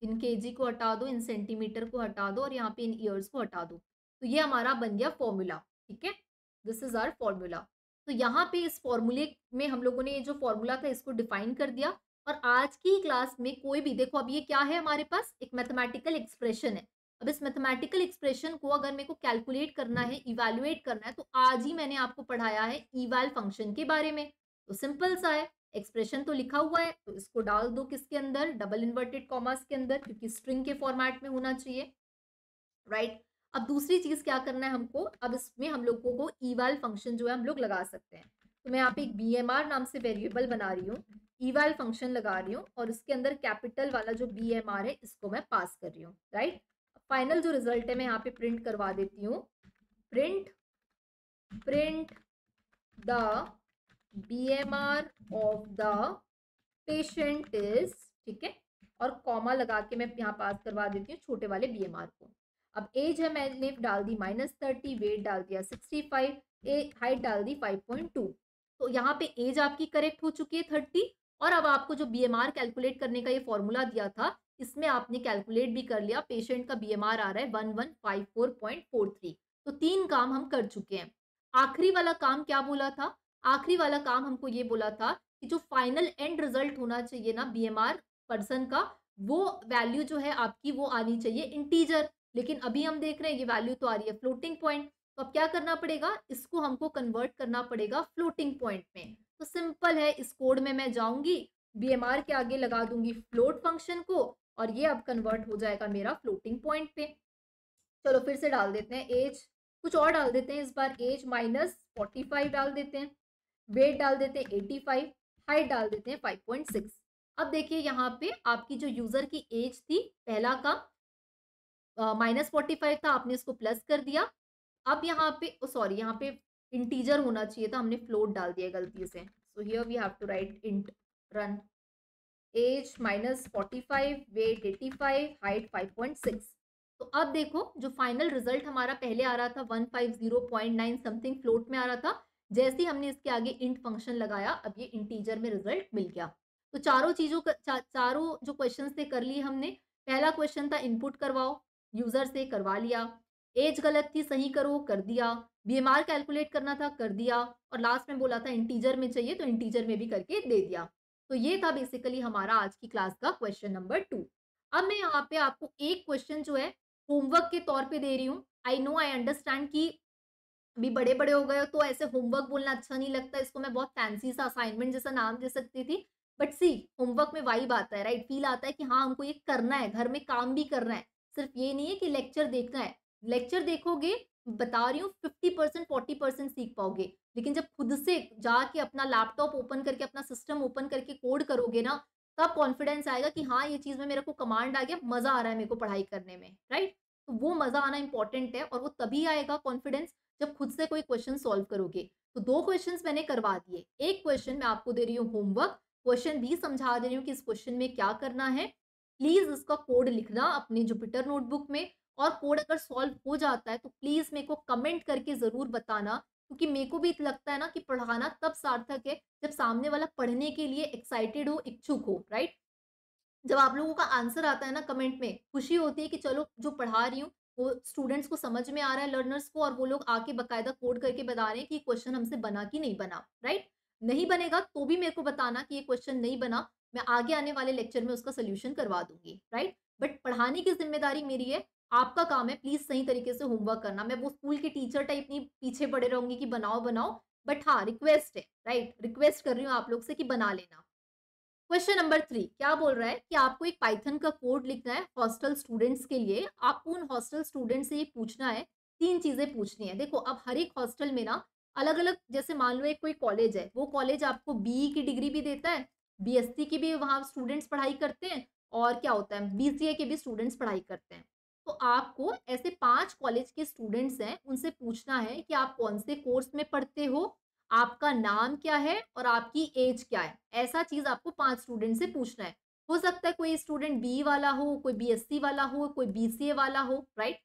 इन के को हटा दो इन सेंटीमीटर को हटा दो और यहाँ पे इन ईयर्स को हटा दो तो ये हमारा बन गया फॉर्मूला ठीक है दिस इज आर फॉर्मूला तो यहाँ पे इस फॉर्मूले में हम लोगों ने ये जो फॉर्मूला था इसको डिफाइन कर दिया और आज की क्लास में कोई भी देखो अब ये क्या है हमारे पास एक मैथमेटिकल एक्सप्रेशन है अब इस मैथमेटिकल एक्सप्रेशन को अगर मेरे को कैलकुलेट करना है इवेल्युएट करना है तो आज ही मैंने आपको पढ़ाया है इवेल फंक्शन के बारे में तो सिंपल सा है एक्सप्रेशन तो लिखा हुआ है तो इसको डाल दो किसके अंदर डबल इन्वर्टेड कॉमर्स के अंदर क्योंकि स्ट्रिंग के फॉर्मेट में होना चाहिए राइट right? अब दूसरी चीज क्या करना है हमको अब इसमें हम लोगों को ईवाल फंक्शन जो है हम लोग लगा सकते हैं तो मैं यहाँ पे एक बी नाम से वेरिएबल बना रही हूँ ईवाइल e फंक्शन लगा रही हूँ और उसके अंदर कैपिटल वाला जो बी एम आर है इसको मैं पास कर रही हूँ राइट फाइनल जो रिजल्ट है मैं यहाँ पे प्रिंट करवा देती हूँ print print the B M R of the patient is ठीक है और कॉमा लगा के मैं यहाँ पास करवा देती हूँ छोटे वाले बी एम आर को अब एज है मैंने डाल दी माइनस थर्टी वेट डाल दिया सिक्सटी फाइव ए हाइट डाल दी फाइव पॉइंट टू तो यहाँ पे एज आपकी करेक्ट हो चुकी है थर्टी और अब आपको जो बी कैलकुलेट करने का ये फॉर्मूला दिया था इसमें आपने कैलकुलेट भी कर लिया पेशेंट का बी आ रहा है one one five four point four three तो तीन काम हम कर चुके हैं आखिरी वाला काम क्या बोला था आखिरी वाला काम हमको ये बोला था कि जो फाइनल एंड रिजल्ट होना चाहिए ना बी पर्सन का वो वैल्यू जो है आपकी वो आनी चाहिए इंटीजर लेकिन अभी हम देख रहे हैं ये वैल्यू तो आ रही है फ्लोटिंग पॉइंट तो अब क्या करना पड़ेगा इसको हमको कन्वर्ट करना पड़ेगा फ्लोटिंग पॉइंट में तो सिंपल है इस कोड में मैं जाऊंगी बी के आगे लगा दूंगी फ्लोट फंक्शन को और ये अब कन्वर्ट हो जाएगा मेरा फ्लोटिंग पॉइंट पे चलो फिर से डाल देते हैं एज कुछ और डाल देते हैं इस बार एज माइनस फोर्टी फाइव डाल देते हैं वेट डाल देते हैं एटी फाइव हाइट डाल देते हैं फाइव पॉइंट सिक्स अब देखिए यहाँ पे आपकी जो यूजर की एज थी पहला का माइनस फोर्टी फाइव था आपने इसको प्लस कर दिया अब यहाँ पे सॉरी यहाँ पे इंटीजर होना चाहिए था हमने फ्लोट डाल दिया गलती से so here we have to write int run age minus forty five weight eighty five height five point six तो अब देखो जो फाइनल रिजल्ट हमारा पहले आ रहा था one five zero point nine something float में आ रहा था जैसे ही हमने इसके आगे इंट फंक्शन लगाया अब ये इंटीजर में रिजल्ट मिल गया तो चारों चीज़ों चा, चारों जो क्वेश्चन थे कर लिए हमने पहला क्वेश्चन था इनपुट करवाओ यूज़र से करवा लिया एज गलत थी सही करो कर दिया बी कैलकुलेट करना था कर दिया और लास्ट में बोला था इंटीजर में चाहिए तो इंटीजर में भी करके दे दिया तो ये था बेसिकली हमारा आज की क्लास का क्वेश्चन नंबर टू अब मैं यहाँ पे आपको एक क्वेश्चन जो है होमवर्क के तौर पे दे रही हूँ आई नो आई अंडरस्टैंड कि अभी बड़े बड़े हो गए हो तो ऐसे होमवर्क बोलना अच्छा नहीं लगता इसको मैं बहुत फैंसी सा असाइनमेंट जैसा नाम दे सकती थी बट सी होमवर्क में वाइब आता है राइट फील आता है कि हाँ हमको ये करना है घर में काम भी करना है सिर्फ ये नहीं है कि लेक्चर देखना है लेक्चर देखोगे बता रही हूँ फिफ्टी परसेंट फोर्टी परसेंट सीख पाओगे लेकिन जब खुद से जाके अपना लैपटॉप ओपन करके अपना सिस्टम ओपन करके कोड करोगे ना तब कॉन्फिडेंस आएगा कि हाँ ये चीज़ में मेरे को कमांड आ गया मज़ा आ रहा है मेरे को पढ़ाई करने में राइट तो वो मज़ा आना इंपॉर्टेंट है और वो तभी आएगा कॉन्फिडेंस जब खुद से कोई क्वेश्चन सॉल्व करोगे तो दो क्वेश्चन मैंने करवा दिए एक क्वेश्चन मैं आपको दे रही हूँ होमवर्क क्वेश्चन भी समझा दे रही हूँ कि इस क्वेश्चन में क्या करना है प्लीज़ इसका कोड लिखना अपने जुपिटर नोटबुक में और कोड अगर सॉल्व हो जाता है तो प्लीज़ मेरे को कमेंट करके ज़रूर बताना क्योंकि मेरे को भी लगता है ना कि पढ़ाना तब सार्थक है जब सामने वाला पढ़ने के लिए एक्साइटेड हो इच्छुक हो राइट जब आप लोगों का आंसर आता है ना कमेंट में खुशी होती है कि चलो जो पढ़ा रही हूँ वो स्टूडेंट्स को समझ में आ रहा है लर्नर्स को और वो लोग आके बाकायदा कोड करके बता रहे हैं कि क्वेश्चन हमसे बना कि नहीं बना राइट नहीं बनेगा तो भी मेरे को बताना कि ये क्वेश्चन नहीं बना मैं आगे आने वाले लेक्चर में उसका सोल्यूशन करवा दूंगी राइट बट पढ़ाने की जिम्मेदारी मेरी है आपका काम है प्लीज सही तरीके से होमवर्क करना मैं वो स्कूल के टीचर टाइप नहीं पीछे पड़े रहूंगी कि बनाओ बनाओ बट हाँ रिक्वेस्ट है राइट रिक्वेस्ट कर रही हूँ आप लोग से कि बना लेना क्वेश्चन नंबर थ्री क्या बोल रहा है कि आपको एक पाइथन का कोड लिखना है हॉस्टल स्टूडेंट्स के लिए आपको उन हॉस्टल स्टूडेंट से ये पूछना है तीन चीजें पूछनी है देखो अब हर एक हॉस्टल में ना अलग अलग जैसे मान लो एक कोई कॉलेज है वो कॉलेज आपको बीई e की डिग्री भी देता है बीएससी की भी वहाँ स्टूडेंट्स पढ़ाई करते हैं और क्या होता है बीसीए के भी स्टूडेंट्स पढ़ाई करते हैं तो आपको ऐसे पांच कॉलेज के स्टूडेंट्स हैं उनसे पूछना है कि आप कौन से कोर्स में पढ़ते हो आपका नाम क्या है और आपकी एज क्या है ऐसा चीज़ आपको पांच स्टूडेंट से पूछना है हो सकता है कोई स्टूडेंट बी वाला हो कोई बीएससी वाला हो कोई बीसीए वाला हो राइट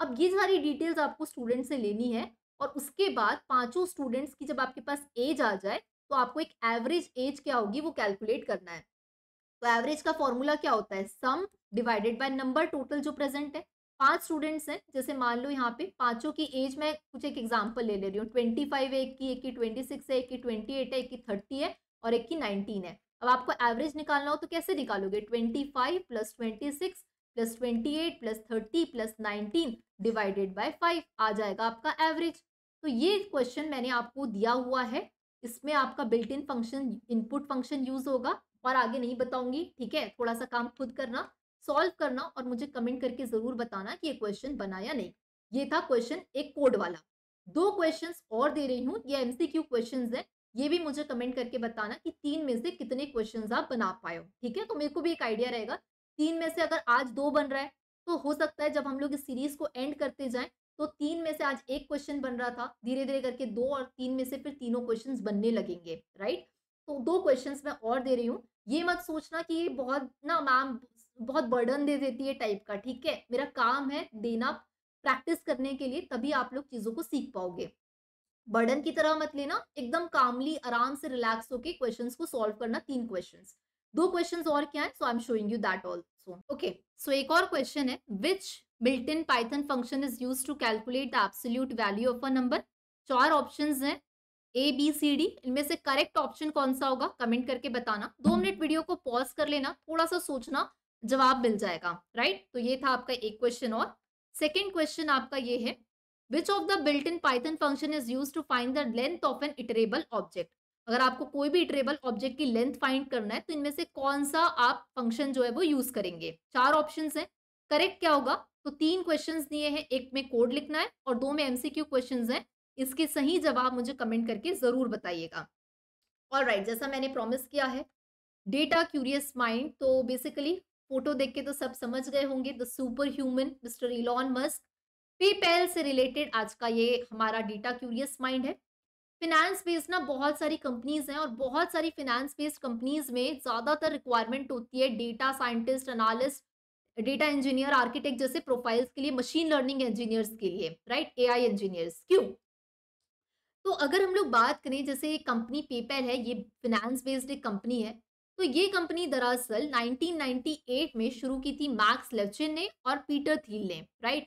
अब ये सारी डिटेल्स आपको स्टूडेंट से लेनी है और उसके बाद पांचों स्टूडेंट्स की जब आपके पास एज आ जाए तो आपको एक एवरेज एज क्या होगी वो कैलकुलेट करना है तो एवरेज का फॉर्मूला क्या होता है sum divided by number total जो प्रेजेंट है पांच स्टूडेंट्स हैं जैसे मान लो यहाँ पे पांचों की एज मैं कुछ एक एग्जांपल ले ले रही हूँ ट्वेंटी फाइव है एक की एक की ट्वेंटी सिक्स है एक की ट्वेंटी एट है एक की थर्टी है और एक की नाइनटीन है अब आपको एवरेज निकालना हो तो कैसे निकालोगे twenty five plus twenty six plus twenty eight plus thirty plus nineteen divided by five आ जाएगा आपका एवरेज तो ये क्वेश्चन मैंने आपको दिया हुआ है इसमें आपका built in function input function use होगा और आगे नहीं बताऊंगी ठीक है थोड़ा सा काम खुद करना सॉल्व करना और मुझे कमेंट करके जरूर बताना कि ये क्वेश्चन बना या नहीं ये था क्वेश्चन एक कोड वाला दो क्वेश्चंस और दे रही हूँ ये एमसीक्यू क्वेश्चंस हैं ये भी मुझे कमेंट करके बताना कि तीन में से कितने क्वेश्चंस आप बना पाए हो ठीक है तो मेरे को भी एक आइडिया रहेगा तीन में से अगर आज दो बन रहा है तो हो सकता है जब हम लोग इस सीरीज को एंड करते जाए तो तीन में से आज एक क्वेश्चन बन रहा था धीरे धीरे करके दो और तीन में से फिर तीनों क्वेश्चन बनने लगेंगे राइट तो दो क्वेश्चन मैं और दे रही हूँ ये मत सोचना कि ये बहुत ना मैम बहुत बर्डन दे देती है टाइप का ठीक है मेरा काम है देना प्रैक्टिस करने के लिए तभी आप लोग चीज़ों को सीख पाओगे बर्डन की तरह मत लेना एकदम कामली आराम से रिलैक्स होके क्वेश्चन को सॉल्व करना तीन क्वेश्चन दो क्वेश्चन और क्या है so I am showing you that also okay so एक और क्वेश्चन है which built in Python function is use to calculate the absolute value of a number चार ऑप्शन हैं ए बी सी डी इनमें से करेक्ट ऑप्शन कौन सा होगा कमेंट करके बताना दो मिनट हम्म। वीडियो को पॉज कर लेना थोड़ा सा सोचना जवाब मिल जाएगा राइट तो ये था आपका एक क्वेश्चन और सेकेंड क्वेश्चन आपका ये है which of the built in Python function is use to find the length of an iterable object अगर आपको कोई भी इटरेबल ऑब्जेक्ट की लेंथ फाइंड करना है तो इनमें से कौन सा आप फंक्शन जो है वो यूज करेंगे चार ऑप्शन है करेक्ट क्या होगा तो तीन क्वेश्चन दिए हैं एक में कोड लिखना है और दो में एमसीक्यू क्वेश्चन है इसके सही जवाब मुझे कमेंट करके ज़रूर बताइएगा ऑल राइट जैसा मैंने प्रॉमिस किया है डेटा क्यूरियस माइंड तो बेसिकली फोटो देख के तो सब समझ गए होंगे the super human mister Elon Musk PayPal से रिलेटेड आज का ये हमारा डेटा क्यूरियस माइंड है फिनेंस बेस्ड ना बहुत सारी कंपनीज हैं और बहुत सारी फिनेंस बेस्ड कंपनीज में ज़्यादातर रिक्वायरमेंट होती है data scientist analyst data engineer architect जैसे प्रोफाइल्स के लिए मशीन लर्निंग इंजीनियर्स के लिए राइट ए आई इंजीनियर्स क्यों तो अगर हम लोग बात करें जैसे कंपनी पेपैल है ये फिनेंस बेस्ड एक कंपनी है तो ये कंपनी दरअसल 1998 में शुरू की थी मैक्स लेवचिन ने और पीटर थील ने राइट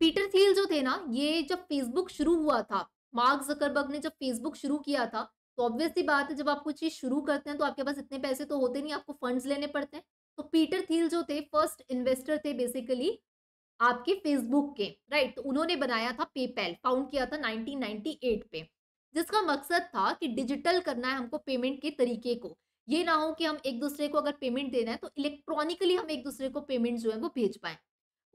पीटर थील जो थे ना ये जब फेसबुक शुरू हुआ था मार्क जकरबर्ग ने जब फेसबुक शुरू किया था तो ऑब्वियसली बात है जब आप कुछ चीज़ शुरू करते हैं तो आपके पास इतने पैसे तो होते नहीं आपको फंड्स लेने पड़ते हैं तो पीटर थील जो थे फर्स्ट इन्वेस्टर थे बेसिकली आपके फेसबुक के राइट तो उन्होंने बनाया था पेपैल फाउंड किया था 1998 पे जिसका मकसद था कि डिजिटल करना है हमको पेमेंट के तरीके को ये ना हो कि हम एक दूसरे को अगर पेमेंट देना है तो इलेक्ट्रॉनिकली हम एक दूसरे को पेमेंट जो है वो भेज पाए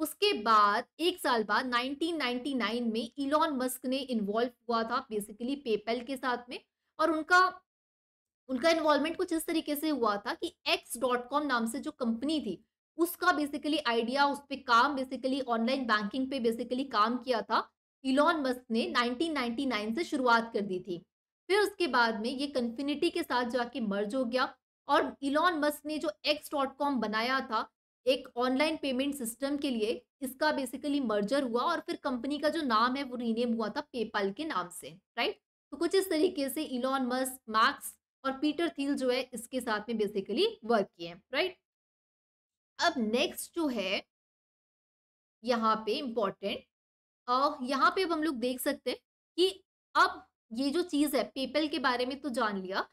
उसके बाद एक साल बाद 1999 में इलॉन मस्क ने इन्वॉल्व हुआ था बेसिकली पेपैल के साथ में और उनका उनका इन्वॉल्वमेंट कुछ इस तरीके से हुआ था कि एक्स डॉट कॉम नाम से जो कंपनी थी उसका बेसिकली आइडिया उस पर काम बेसिकली ऑनलाइन बैंकिंग पे बेसिकली काम किया था इलॉन मस्क ने 1999 से शुरुआत कर दी थी फिर उसके बाद में ये कन्फिनिटी के साथ जाके मर्ज हो गया और इलॉन मस्क ने जो एक्स डॉट कॉम बनाया था एक ऑनलाइन पेमेंट सिस्टम के लिए इसका बेसिकली मर्जर हुआ और फिर कंपनी का जो नाम है वो रीनेम हुआ था पेपाल के नाम से राइट तो कुछ इस तरीके से इलॉन मस्क मैक्स और पीटर थील जो है इसके साथ में बेसिकली वर्क किए राइट अब नेक्स्ट जो है यहाँ पे इम्पोर्टेंट यहाँ पे अब हम लोग देख सकते हैं कि अब ये जो चीज है पेपल के बारे में तो जान लिया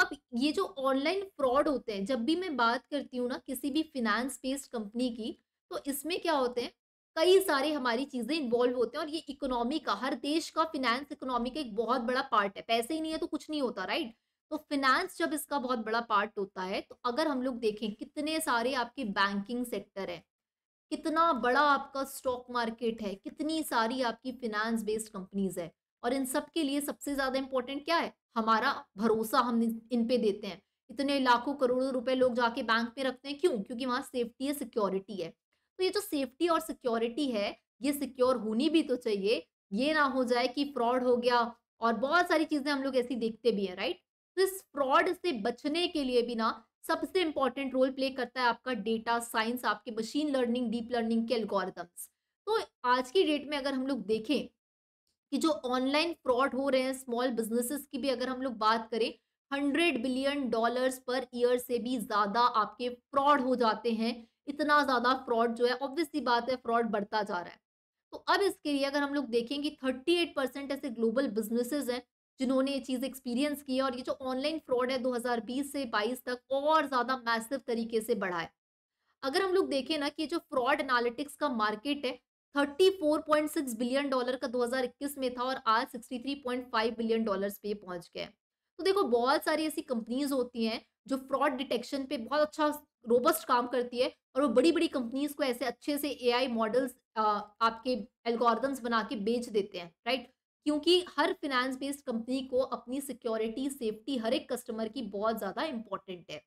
अब ये जो ऑनलाइन फ्रॉड होते हैं जब भी मैं बात करती हूँ ना किसी भी फिनेंस बेस्ड कंपनी की तो इसमें क्या होते हैं कई सारे हमारी चीज़ें इन्वॉल्व होते हैं और ये इकोनॉमी का हर देश का फिनेंस इकोनॉमी का एक बहुत बड़ा पार्ट है पैसे ही नहीं है तो कुछ नहीं होता राइट तो फिनेंस जब इसका बहुत बड़ा पार्ट होता है तो अगर हम लोग देखें कितने सारे आपके बैंकिंग सेक्टर है कितना बड़ा आपका स्टॉक मार्केट है कितनी सारी आपकी फिनेंस बेस्ड कंपनीज है और इन सब के लिए सबसे ज़्यादा इंपॉर्टेंट क्या है हमारा भरोसा हम इन पे देते हैं इतने लाखों करोड़ों रुपए लोग जाके बैंक में रखते हैं क्यों क्योंकि वहाँ सेफ्टी है सिक्योरिटी है तो ये जो सेफ्टी और सिक्योरिटी है ये सिक्योर होनी भी तो चाहिए ये ना हो जाए कि फ्रॉड हो गया और बहुत सारी चीज़ें हम लोग ऐसी देखते भी हैं राइट तो इस फ्रॉड से बचने के लिए भी ना सबसे इंपॉर्टेंट रोल प्ले करता है आपका डेटा साइंस आपके मशीन लर्निंग डीप लर्निंग के एल्गोरिदम्स तो आज की डेट में अगर हम लोग देखें कि जो ऑनलाइन फ्रॉड हो रहे हैं स्मॉल बिजनेसेस की भी अगर हम लोग बात करें hundred billion dollars per year से भी ज़्यादा आपके फ्रॉड हो जाते हैं इतना ज़्यादा फ्रॉड जो है ऑब्वियसली बात है फ्रॉड बढ़ता जा रहा है तो अब इसके लिए अगर हम लोग देखें कि थर्टी एट परसेंट ऐसे ग्लोबल बिजनेसेस हैं जिन्होंने ये चीज़ एक्सपीरियंस की है और ये जो ऑनलाइन फ्रॉड है 2020 से 22 तक और ज़्यादा मैसिव तरीके से बढ़ा है अगर हम लोग देखें ना कि जो फ्रॉड एनालिटिक्स का मार्केट है 34.6 बिलियन डॉलर का 2021 में था और आज 63.5 बिलियन डॉलर्स पे पहुंच गया तो देखो बहुत सारी ऐसी कंपनीज होती हैं जो फ्रॉड डिटेक्शन पे बहुत अच्छा रोबस्ट काम करती है और वो बड़ी बड़ी कंपनीज को ऐसे अच्छे से ए मॉडल्स आपके एल्गोरिदम्स बना के बेच देते हैं राइट क्योंकि हर फिनेंस बेस्ड कंपनी को अपनी सिक्योरिटी सेफ्टी हर एक कस्टमर की बहुत ज़्यादा इंपॉर्टेंट है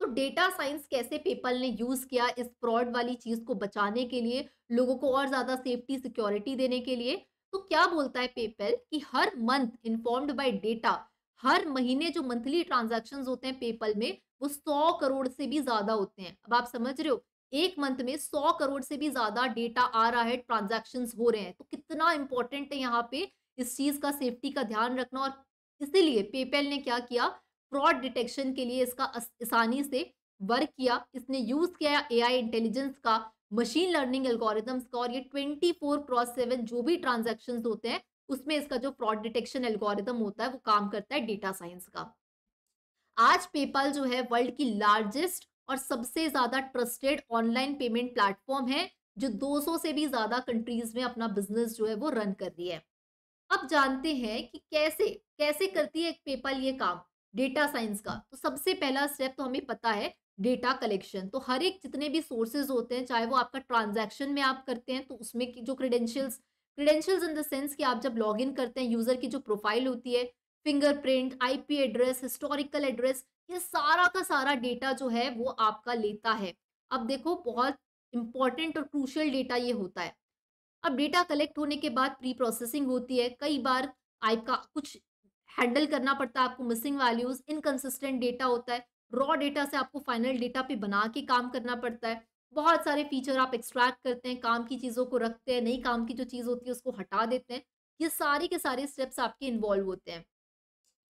तो डेटा साइंस कैसे पेपल ने यूज़ किया इस फ्रॉड वाली चीज़ को बचाने के लिए लोगों को और ज़्यादा सेफ्टी सिक्योरिटी देने के लिए तो क्या बोलता है पेपल कि हर मंथ इन्फॉर्म्ड बाय डेटा हर महीने जो मंथली ट्रांजैक्शंस होते हैं पेपल में वो सौ करोड़ से भी ज़्यादा होते हैं अब आप समझ रहे हो एक मंथ में सौ करोड़ से भी ज्यादा डेटा आ रहा है ट्रांजेक्शन हो रहे हैं तो कितना इंपॉर्टेंट है यहाँ पे इस चीज का सेफ्टी का ध्यान रखना और इसीलिए पेपैल ने क्या किया फ्रॉड डिटेक्शन के लिए इसका आसानी से वर्क किया इसने यूज किया एआई इंटेलिजेंस का मशीन लर्निंग एल्गोरिदम का और ये ट्वेंटी फोर क्रॉस सेवन जो भी ट्रांजेक्शन होते हैं उसमें इसका जो फ्रॉड डिटेक्शन एल्गोरिदम होता है वो काम करता है डेटा साइंस का आज पेपाल जो है वर्ल्ड की लार्जेस्ट और सबसे ज़्यादा ट्रस्टेड ऑनलाइन पेमेंट प्लेटफॉर्म है जो 200 से भी ज़्यादा कंट्रीज में अपना बिजनेस जो है वो रन कर रही है अब जानते हैं कि कैसे कैसे करती है पेपल ये काम डेटा साइंस का तो सबसे पहला स्टेप तो हमें पता है डेटा कलेक्शन तो हर एक जितने भी सोर्सेज होते हैं चाहे वो आपका ट्रांजैक्शन में आप करते हैं तो उसमें जो credentials credentials in the sense कि आप जब लॉग इन करते हैं यूज़र की जो प्रोफाइल होती है fingerprint IP address historical address ये सारा का सारा डेटा जो है वो आपका लेता है अब देखो बहुत इंपॉर्टेंट और क्रूशल डेटा ये होता है अब डेटा कलेक्ट होने के बाद प्री प्रोसेसिंग होती है कई बार आपका कुछ हैंडल करना पड़ता है आपको मिसिंग वैल्यूज इनकन्सिस्टेंट डेटा होता है रॉ डेटा से आपको फाइनल डेटा पे बना के काम करना पड़ता है बहुत सारे फीचर आप एक्सट्रैक्ट करते हैं काम की चीज़ों को रखते हैं नई काम की जो चीज़ होती है उसको हटा देते हैं ये सारे के सारे स्टेप्स आपके इन्वॉल्व होते हैं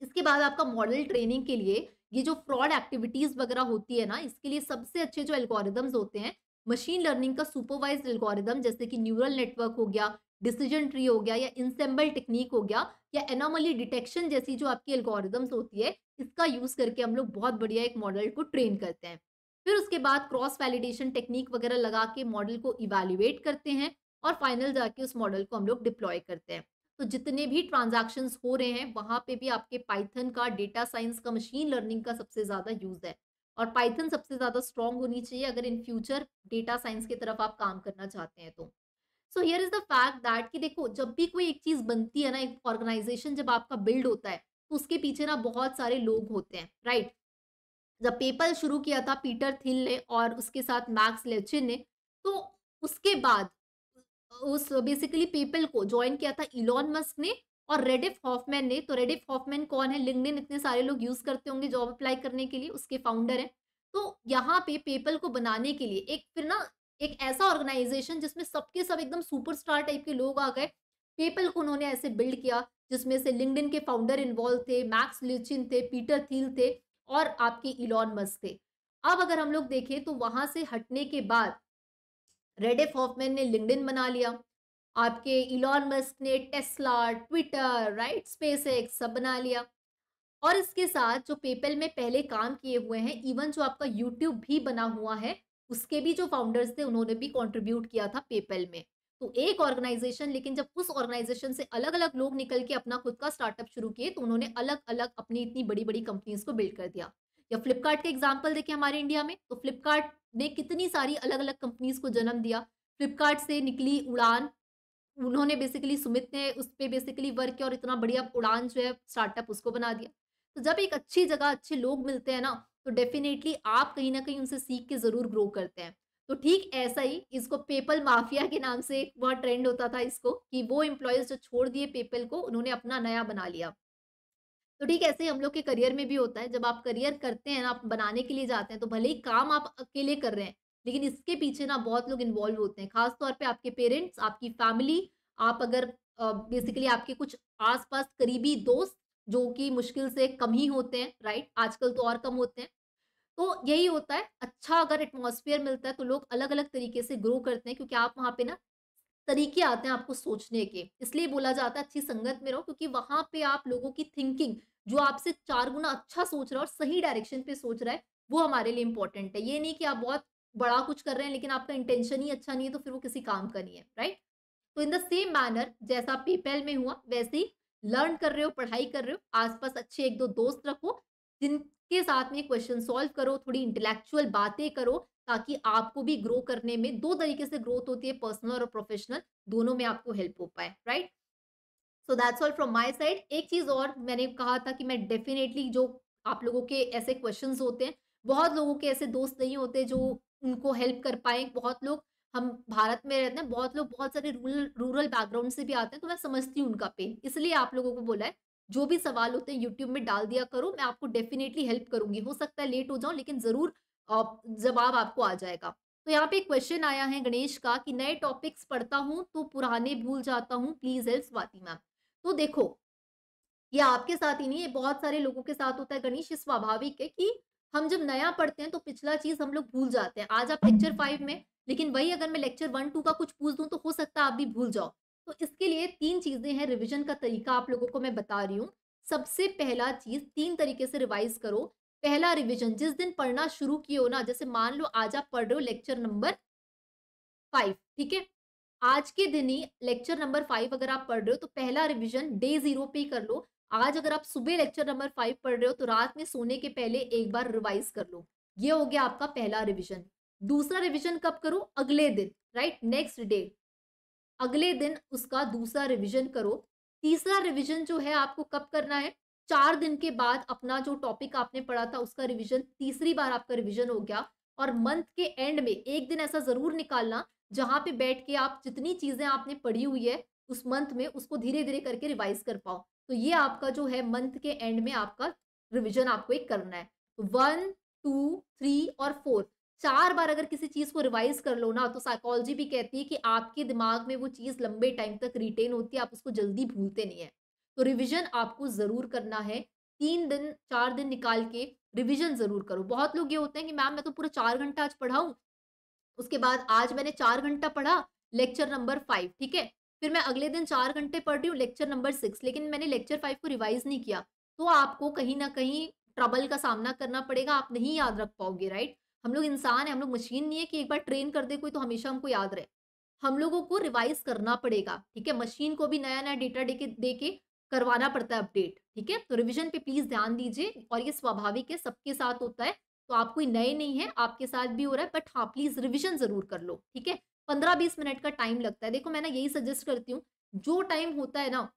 इसके बाद आपका मॉडल ट्रेनिंग के लिए ये जो फ्रॉड एक्टिविटीज वगैरह होती है ना इसके लिए सबसे अच्छे जो एल्गोरिदम्स होते हैं मशीन लर्निंग का सुपरवाइज एल्गोरिदम जैसे कि न्यूरल नेटवर्क हो गया डिसीजन ट्री हो गया या इंसेम्बल टेक्निक हो गया या एनोमली डिटेक्शन जैसी जो आपकी एल्गोरिदम्स होती है इसका यूज करके हम लोग बहुत बढ़िया एक मॉडल को ट्रेन करते हैं फिर उसके बाद क्रॉस वैलिडेशन टेक्निक वगैरह लगा के मॉडल को इवेल्युएट करते हैं और फाइनल जाके उस मॉडल को हम लोग डिप्लॉय करते हैं तो जितने भी ट्रांजैक्शंस हो रहे हैं वहां पे भी आपके पाइथन का डेटा साइंस का मशीन लर्निंग का सबसे ज़्यादा यूज़ है और पाइथन सबसे ज़्यादा स्ट्रॉन्ग होनी चाहिए अगर इन फ्यूचर डेटा साइंस की तरफ आप काम करना चाहते हैं तो so here is the fact that कि देखो जब भी कोई एक चीज़ बनती है ना एक ऑर्गेनाइजेशन जब आपका बिल्ड होता है तो उसके पीछे ना बहुत सारे लोग होते हैं राइट जब पेपल शुरू किया था पीटर थिल ने और उसके साथ मैक्स लेचिन ने तो उसके बाद उस बेसिकली पीपल को ज्वाइन किया था इलॉन मस्क ने और रेडिफ हॉफमैन ने तो रेडिफ हॉफमैन कौन है लिंगडिन इतने सारे लोग यूज करते होंगे जॉब अप्लाई करने के लिए उसके फाउंडर हैं तो यहाँ पे पेपल को बनाने के लिए एक फिर ना एक ऐसा ऑर्गेनाइजेशन जिसमें सबके सब एकदम सुपरस्टार टाइप के लोग आ गए पेपल को उन्होंने ऐसे बिल्ड किया जिसमें से लिंगडिन के फाउंडर इन्वॉल्व थे मैक्स लिचिन थे पीटर थील थे और आपके इलॉन मस्क थे अब अगर हम लोग देखें तो वहां से हटने के बाद रेडेफ हॉफमैन ने लिंकडिन बना लिया आपके इलॉन मस्क ने टेस्ला ट्विटर राइट स्पेस सब बना लिया और इसके साथ जो पेपल में पहले काम किए हुए हैं इवन जो आपका यूट्यूब भी बना हुआ है उसके भी जो फाउंडर्स थे उन्होंने भी कंट्रीब्यूट किया था पेपल में तो एक ऑर्गेनाइजेशन लेकिन जब उस ऑर्गेनाइजेशन से अलग अलग लोग निकल के अपना खुद का स्टार्टअप शुरू किए तो उन्होंने अलग अलग अपनी इतनी बड़ी बड़ी कंपनीज को बिल्ड कर दिया या फ्लिपकार्ट का एग्जाम्पल देखें हमारे इंडिया में तो फ्लिपकार्ट ने कितनी सारी अलग अलग कंपनीज को जन्म दिया फ्लिपकार्ट से निकली उड़ान उन्होंने बेसिकली सुमित ने उस पर बेसिकली वर्क किया और इतना बढ़िया उड़ान जो है स्टार्टअप उसको बना दिया तो जब एक अच्छी जगह अच्छे लोग मिलते हैं ना तो डेफिनेटली आप कहीं ना कहीं उनसे सीख के ज़रूर ग्रो करते हैं तो ठीक ऐसा ही इसको पेपल माफिया के नाम से एक बहुत ट्रेंड होता था इसको कि वो एम्प्लॉयज जो छोड़ दिए पेपल को उन्होंने अपना नया बना लिया तो ठीक ऐसे ही हम लोग के करियर में भी होता है जब आप करियर करते हैं ना आप बनाने के लिए जाते हैं तो भले ही काम आप अकेले कर रहे हैं लेकिन इसके पीछे ना बहुत लोग इन्वॉल्व होते हैं खासतौर पर आपके पेरेंट्स आपकी फैमिली आप अगर बेसिकली आपके कुछ पास करीबी दोस्त जो कि मुश्किल से कम ही होते हैं राइट आजकल तो और कम होते हैं तो यही होता है अच्छा अगर एटमोसफियर मिलता है तो लोग अलग अलग तरीके से ग्रो करते हैं क्योंकि आप वहाँ पे ना तरीके आते हैं आपको सोचने के इसलिए बोला जाता है अच्छी संगत में रहो क्योंकि वहां पे आप लोगों की थिंकिंग जो आपसे चार गुना अच्छा सोच रहा है और सही डायरेक्शन पे सोच रहा है वो हमारे लिए इंपॉर्टेंट है ये नहीं कि आप बहुत बड़ा कुछ कर रहे हैं लेकिन आपका इंटेंशन ही अच्छा नहीं है तो फिर वो किसी काम का नहीं है राइट तो इन द सेम मैनर जैसा पेपैल में हुआ वैसे ही लर्न कर रहे हो पढ़ाई कर रहे हो आसपास अच्छे एक दो दोस्त रखो जिन के साथ में क्वेश्चन सॉल्व करो थोड़ी इंटेलेक्चुअल बातें करो ताकि आपको भी ग्रो करने में दो तरीके से ग्रोथ होती है पर्सनल और प्रोफेशनल दोनों में आपको हेल्प हो पाए right so that's all from my side एक चीज और मैंने कहा था कि मैं डेफिनेटली जो आप लोगों के ऐसे क्वेश्चन होते हैं बहुत लोगों के ऐसे दोस्त नहीं होते जो उनको हेल्प कर पाए बहुत लोग हम भारत में रहते हैं बहुत लोग बहुत सारे रूरल रूरल बैकग्राउंड से भी आते हैं तो मैं समझती हूँ उनका पेन इसलिए आप लोगों को बोला है जो भी सवाल होते हैं यूट्यूब में डाल दिया करो मैं आपको डेफिनेटली हेल्प करूंगी हो सकता है लेट हो जाऊं लेकिन जरूर जवाब आपको आ जाएगा तो यहाँ पे एक क्वेश्चन आया है गणेश का कि नए टॉपिक्स पढ़ता हूँ तो पुराने भूल जाता हूँ प्लीज हेल्प स्वाति मैम तो देखो ये आपके साथ ही नहीं ये बहुत सारे लोगों के साथ होता है गणेश ये स्वाभाविक है कि हम जब नया पढ़ते हैं तो पिछला चीज हम लोग भूल जाते हैं आज आप लेक्चर फाइव में लेकिन वही अगर मैं लेक्चर वन टू का कुछ पूछ दूं तो हो सकता है आप भी भूल जाओ तो इसके लिए तीन चीज़ें हैं रिविजन का तरीका आप लोगों को मैं बता रही हूँ सबसे पहला चीज़ तीन तरीके से रिवाइज करो पहला रिविजन जिस दिन पढ़ना शुरू किए हो ना जैसे मान लो आज आप पढ़ रहे हो लेक्चर नंबर फाइव ठीक है आज के दिन ही लेक्चर नंबर फाइव अगर आप पढ़ रहे हो तो पहला रिविजन डे जीरो पे कर लो आज अगर आप सुबह लेक्चर नंबर फाइव पढ़ रहे हो तो रात में सोने के पहले एक बार रिवाइज कर लो ये हो गया आपका पहला रिविजन दूसरा रिविजन कब करो अगले दिन राइट नेक्स्ट डे अगले दिन उसका दूसरा रिविजन करो तीसरा रिविजन जो है आपको कब करना है चार दिन के बाद अपना जो टॉपिक आपने पढ़ा था उसका रिविजन तीसरी बार आपका रिविजन हो गया और मंथ के एंड में एक दिन ऐसा जरूर निकालना जहाँ पे बैठ के आप जितनी चीजें आपने पढ़ी हुई है उस मंथ में उसको धीरे धीरे करके रिवाइज कर पाओ तो ये आपका जो है मंथ के एंड में आपका रिविजन आपको एक करना है वन टू थ्री और फोर चार बार अगर किसी चीज को रिवाइज कर लो ना तो साइकोलॉजी भी कहती है कि आपके दिमाग में वो चीज लंबे टाइम तक रिटेन होती है आप उसको जल्दी भूलते नहीं है तो रिविजन आपको जरूर करना है तीन दिन चार दिन निकाल के रिविजन जरूर करो बहुत लोग ये होते हैं कि मैम मैं तो पूरा चार घंटा आज पढ़ाऊँ उसके बाद आज मैंने चार घंटा पढ़ा लेक्चर नंबर फाइव ठीक है फिर मैं अगले दिन चार घंटे पढ़ रही हूँ लेक्चर नंबर सिक्स लेकिन मैंने लेक्चर फाइव को रिवाइज नहीं किया तो आपको कहीं ना कहीं ट्रबल का सामना करना पड़ेगा आप नहीं याद रख पाओगे राइट हम लोग इंसान है हम लोग मशीन नहीं है कि एक बार ट्रेन कर दे कोई तो हमेशा हमको याद रहे हम लोगों को रिवाइज करना पड़ेगा ठीक है मशीन को भी नया नया डेटा दे के दे के करवाना पड़ता है अपडेट ठीक है तो रिविजन पे प्लीज ध्यान दीजिए और ये स्वाभाविक है सबके साथ होता है तो आप कोई नए नहीं है आपके साथ भी हो रहा है बट हाँ प्लीज रिविजन जरूर कर लो ठीक है पंद्रह बीस मिनट का टाइम लगता है देखो मैं ना यही सजेस्ट करती हूँ जो टाइम होता है ना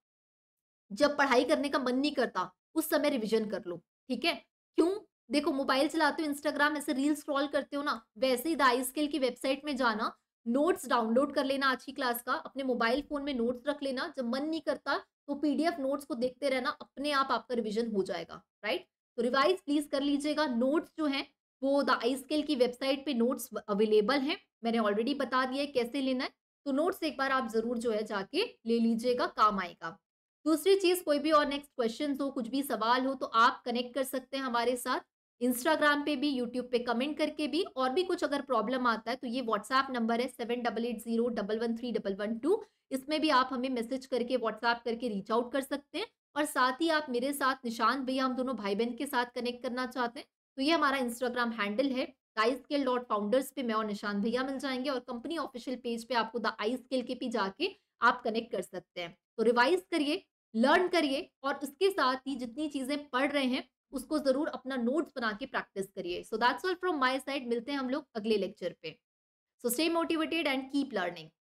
जब पढ़ाई करने का मन नहीं करता उस समय रिविजन कर लो ठीक है क्यों देखो मोबाइल चलाते हो इंस्टाग्राम ऐसे रील स्क्रॉल करते हो ना वैसे ही द आई स्किल की वेबसाइट में जाना नोट्स डाउनलोड कर लेना आज की क्लास का अपने मोबाइल फोन में नोट्स रख लेना जब मन नहीं करता तो पीडीएफ नोट्स को देखते रहना अपने आप आपका रिविजन हो जाएगा राइट तो रिवाइज प्लीज कर लीजिएगा नोट्स जो है वो द आई स्केल की वेबसाइट पे नोट्स अवेलेबल हैं मैंने ऑलरेडी बता दिया है कैसे लेना है तो नोट्स एक बार आप जरूर जो है जाके ले लीजिएगा काम आएगा दूसरी चीज कोई भी और नेक्स्ट क्वेश्चन हो कुछ भी सवाल हो तो आप कनेक्ट कर सकते हैं हमारे साथ इंस्टाग्राम पे भी यूट्यूब पे कमेंट करके भी और भी कुछ अगर प्रॉब्लम आता है तो ये व्हाट्सएप नंबर है seven double eight zero double one three double one two इसमें भी आप हमें मैसेज करके व्हाट्सएप करके रीच आउट कर सकते हैं और साथ ही आप मेरे साथ निशांत भैया हम दोनों भाई बहन के साथ कनेक्ट करना चाहते हैं तो ये हमारा इंस्टाग्राम हैंडल है आई स्केल डॉट फाउंडर्स पे मैं और निशान भैया मिल जाएंगे और कंपनी ऑफिशियल पेज पे आपको द आई स्केल के भी जाके आप कनेक्ट कर सकते हैं तो रिवाइज करिए लर्न करिए और उसके साथ ही जितनी चीजें पढ़ रहे हैं उसको जरूर अपना नोट्स बना के प्रैक्टिस करिए so that's all from my side मिलते हैं हम लोग अगले लेक्चर पे so stay motivated and keep learning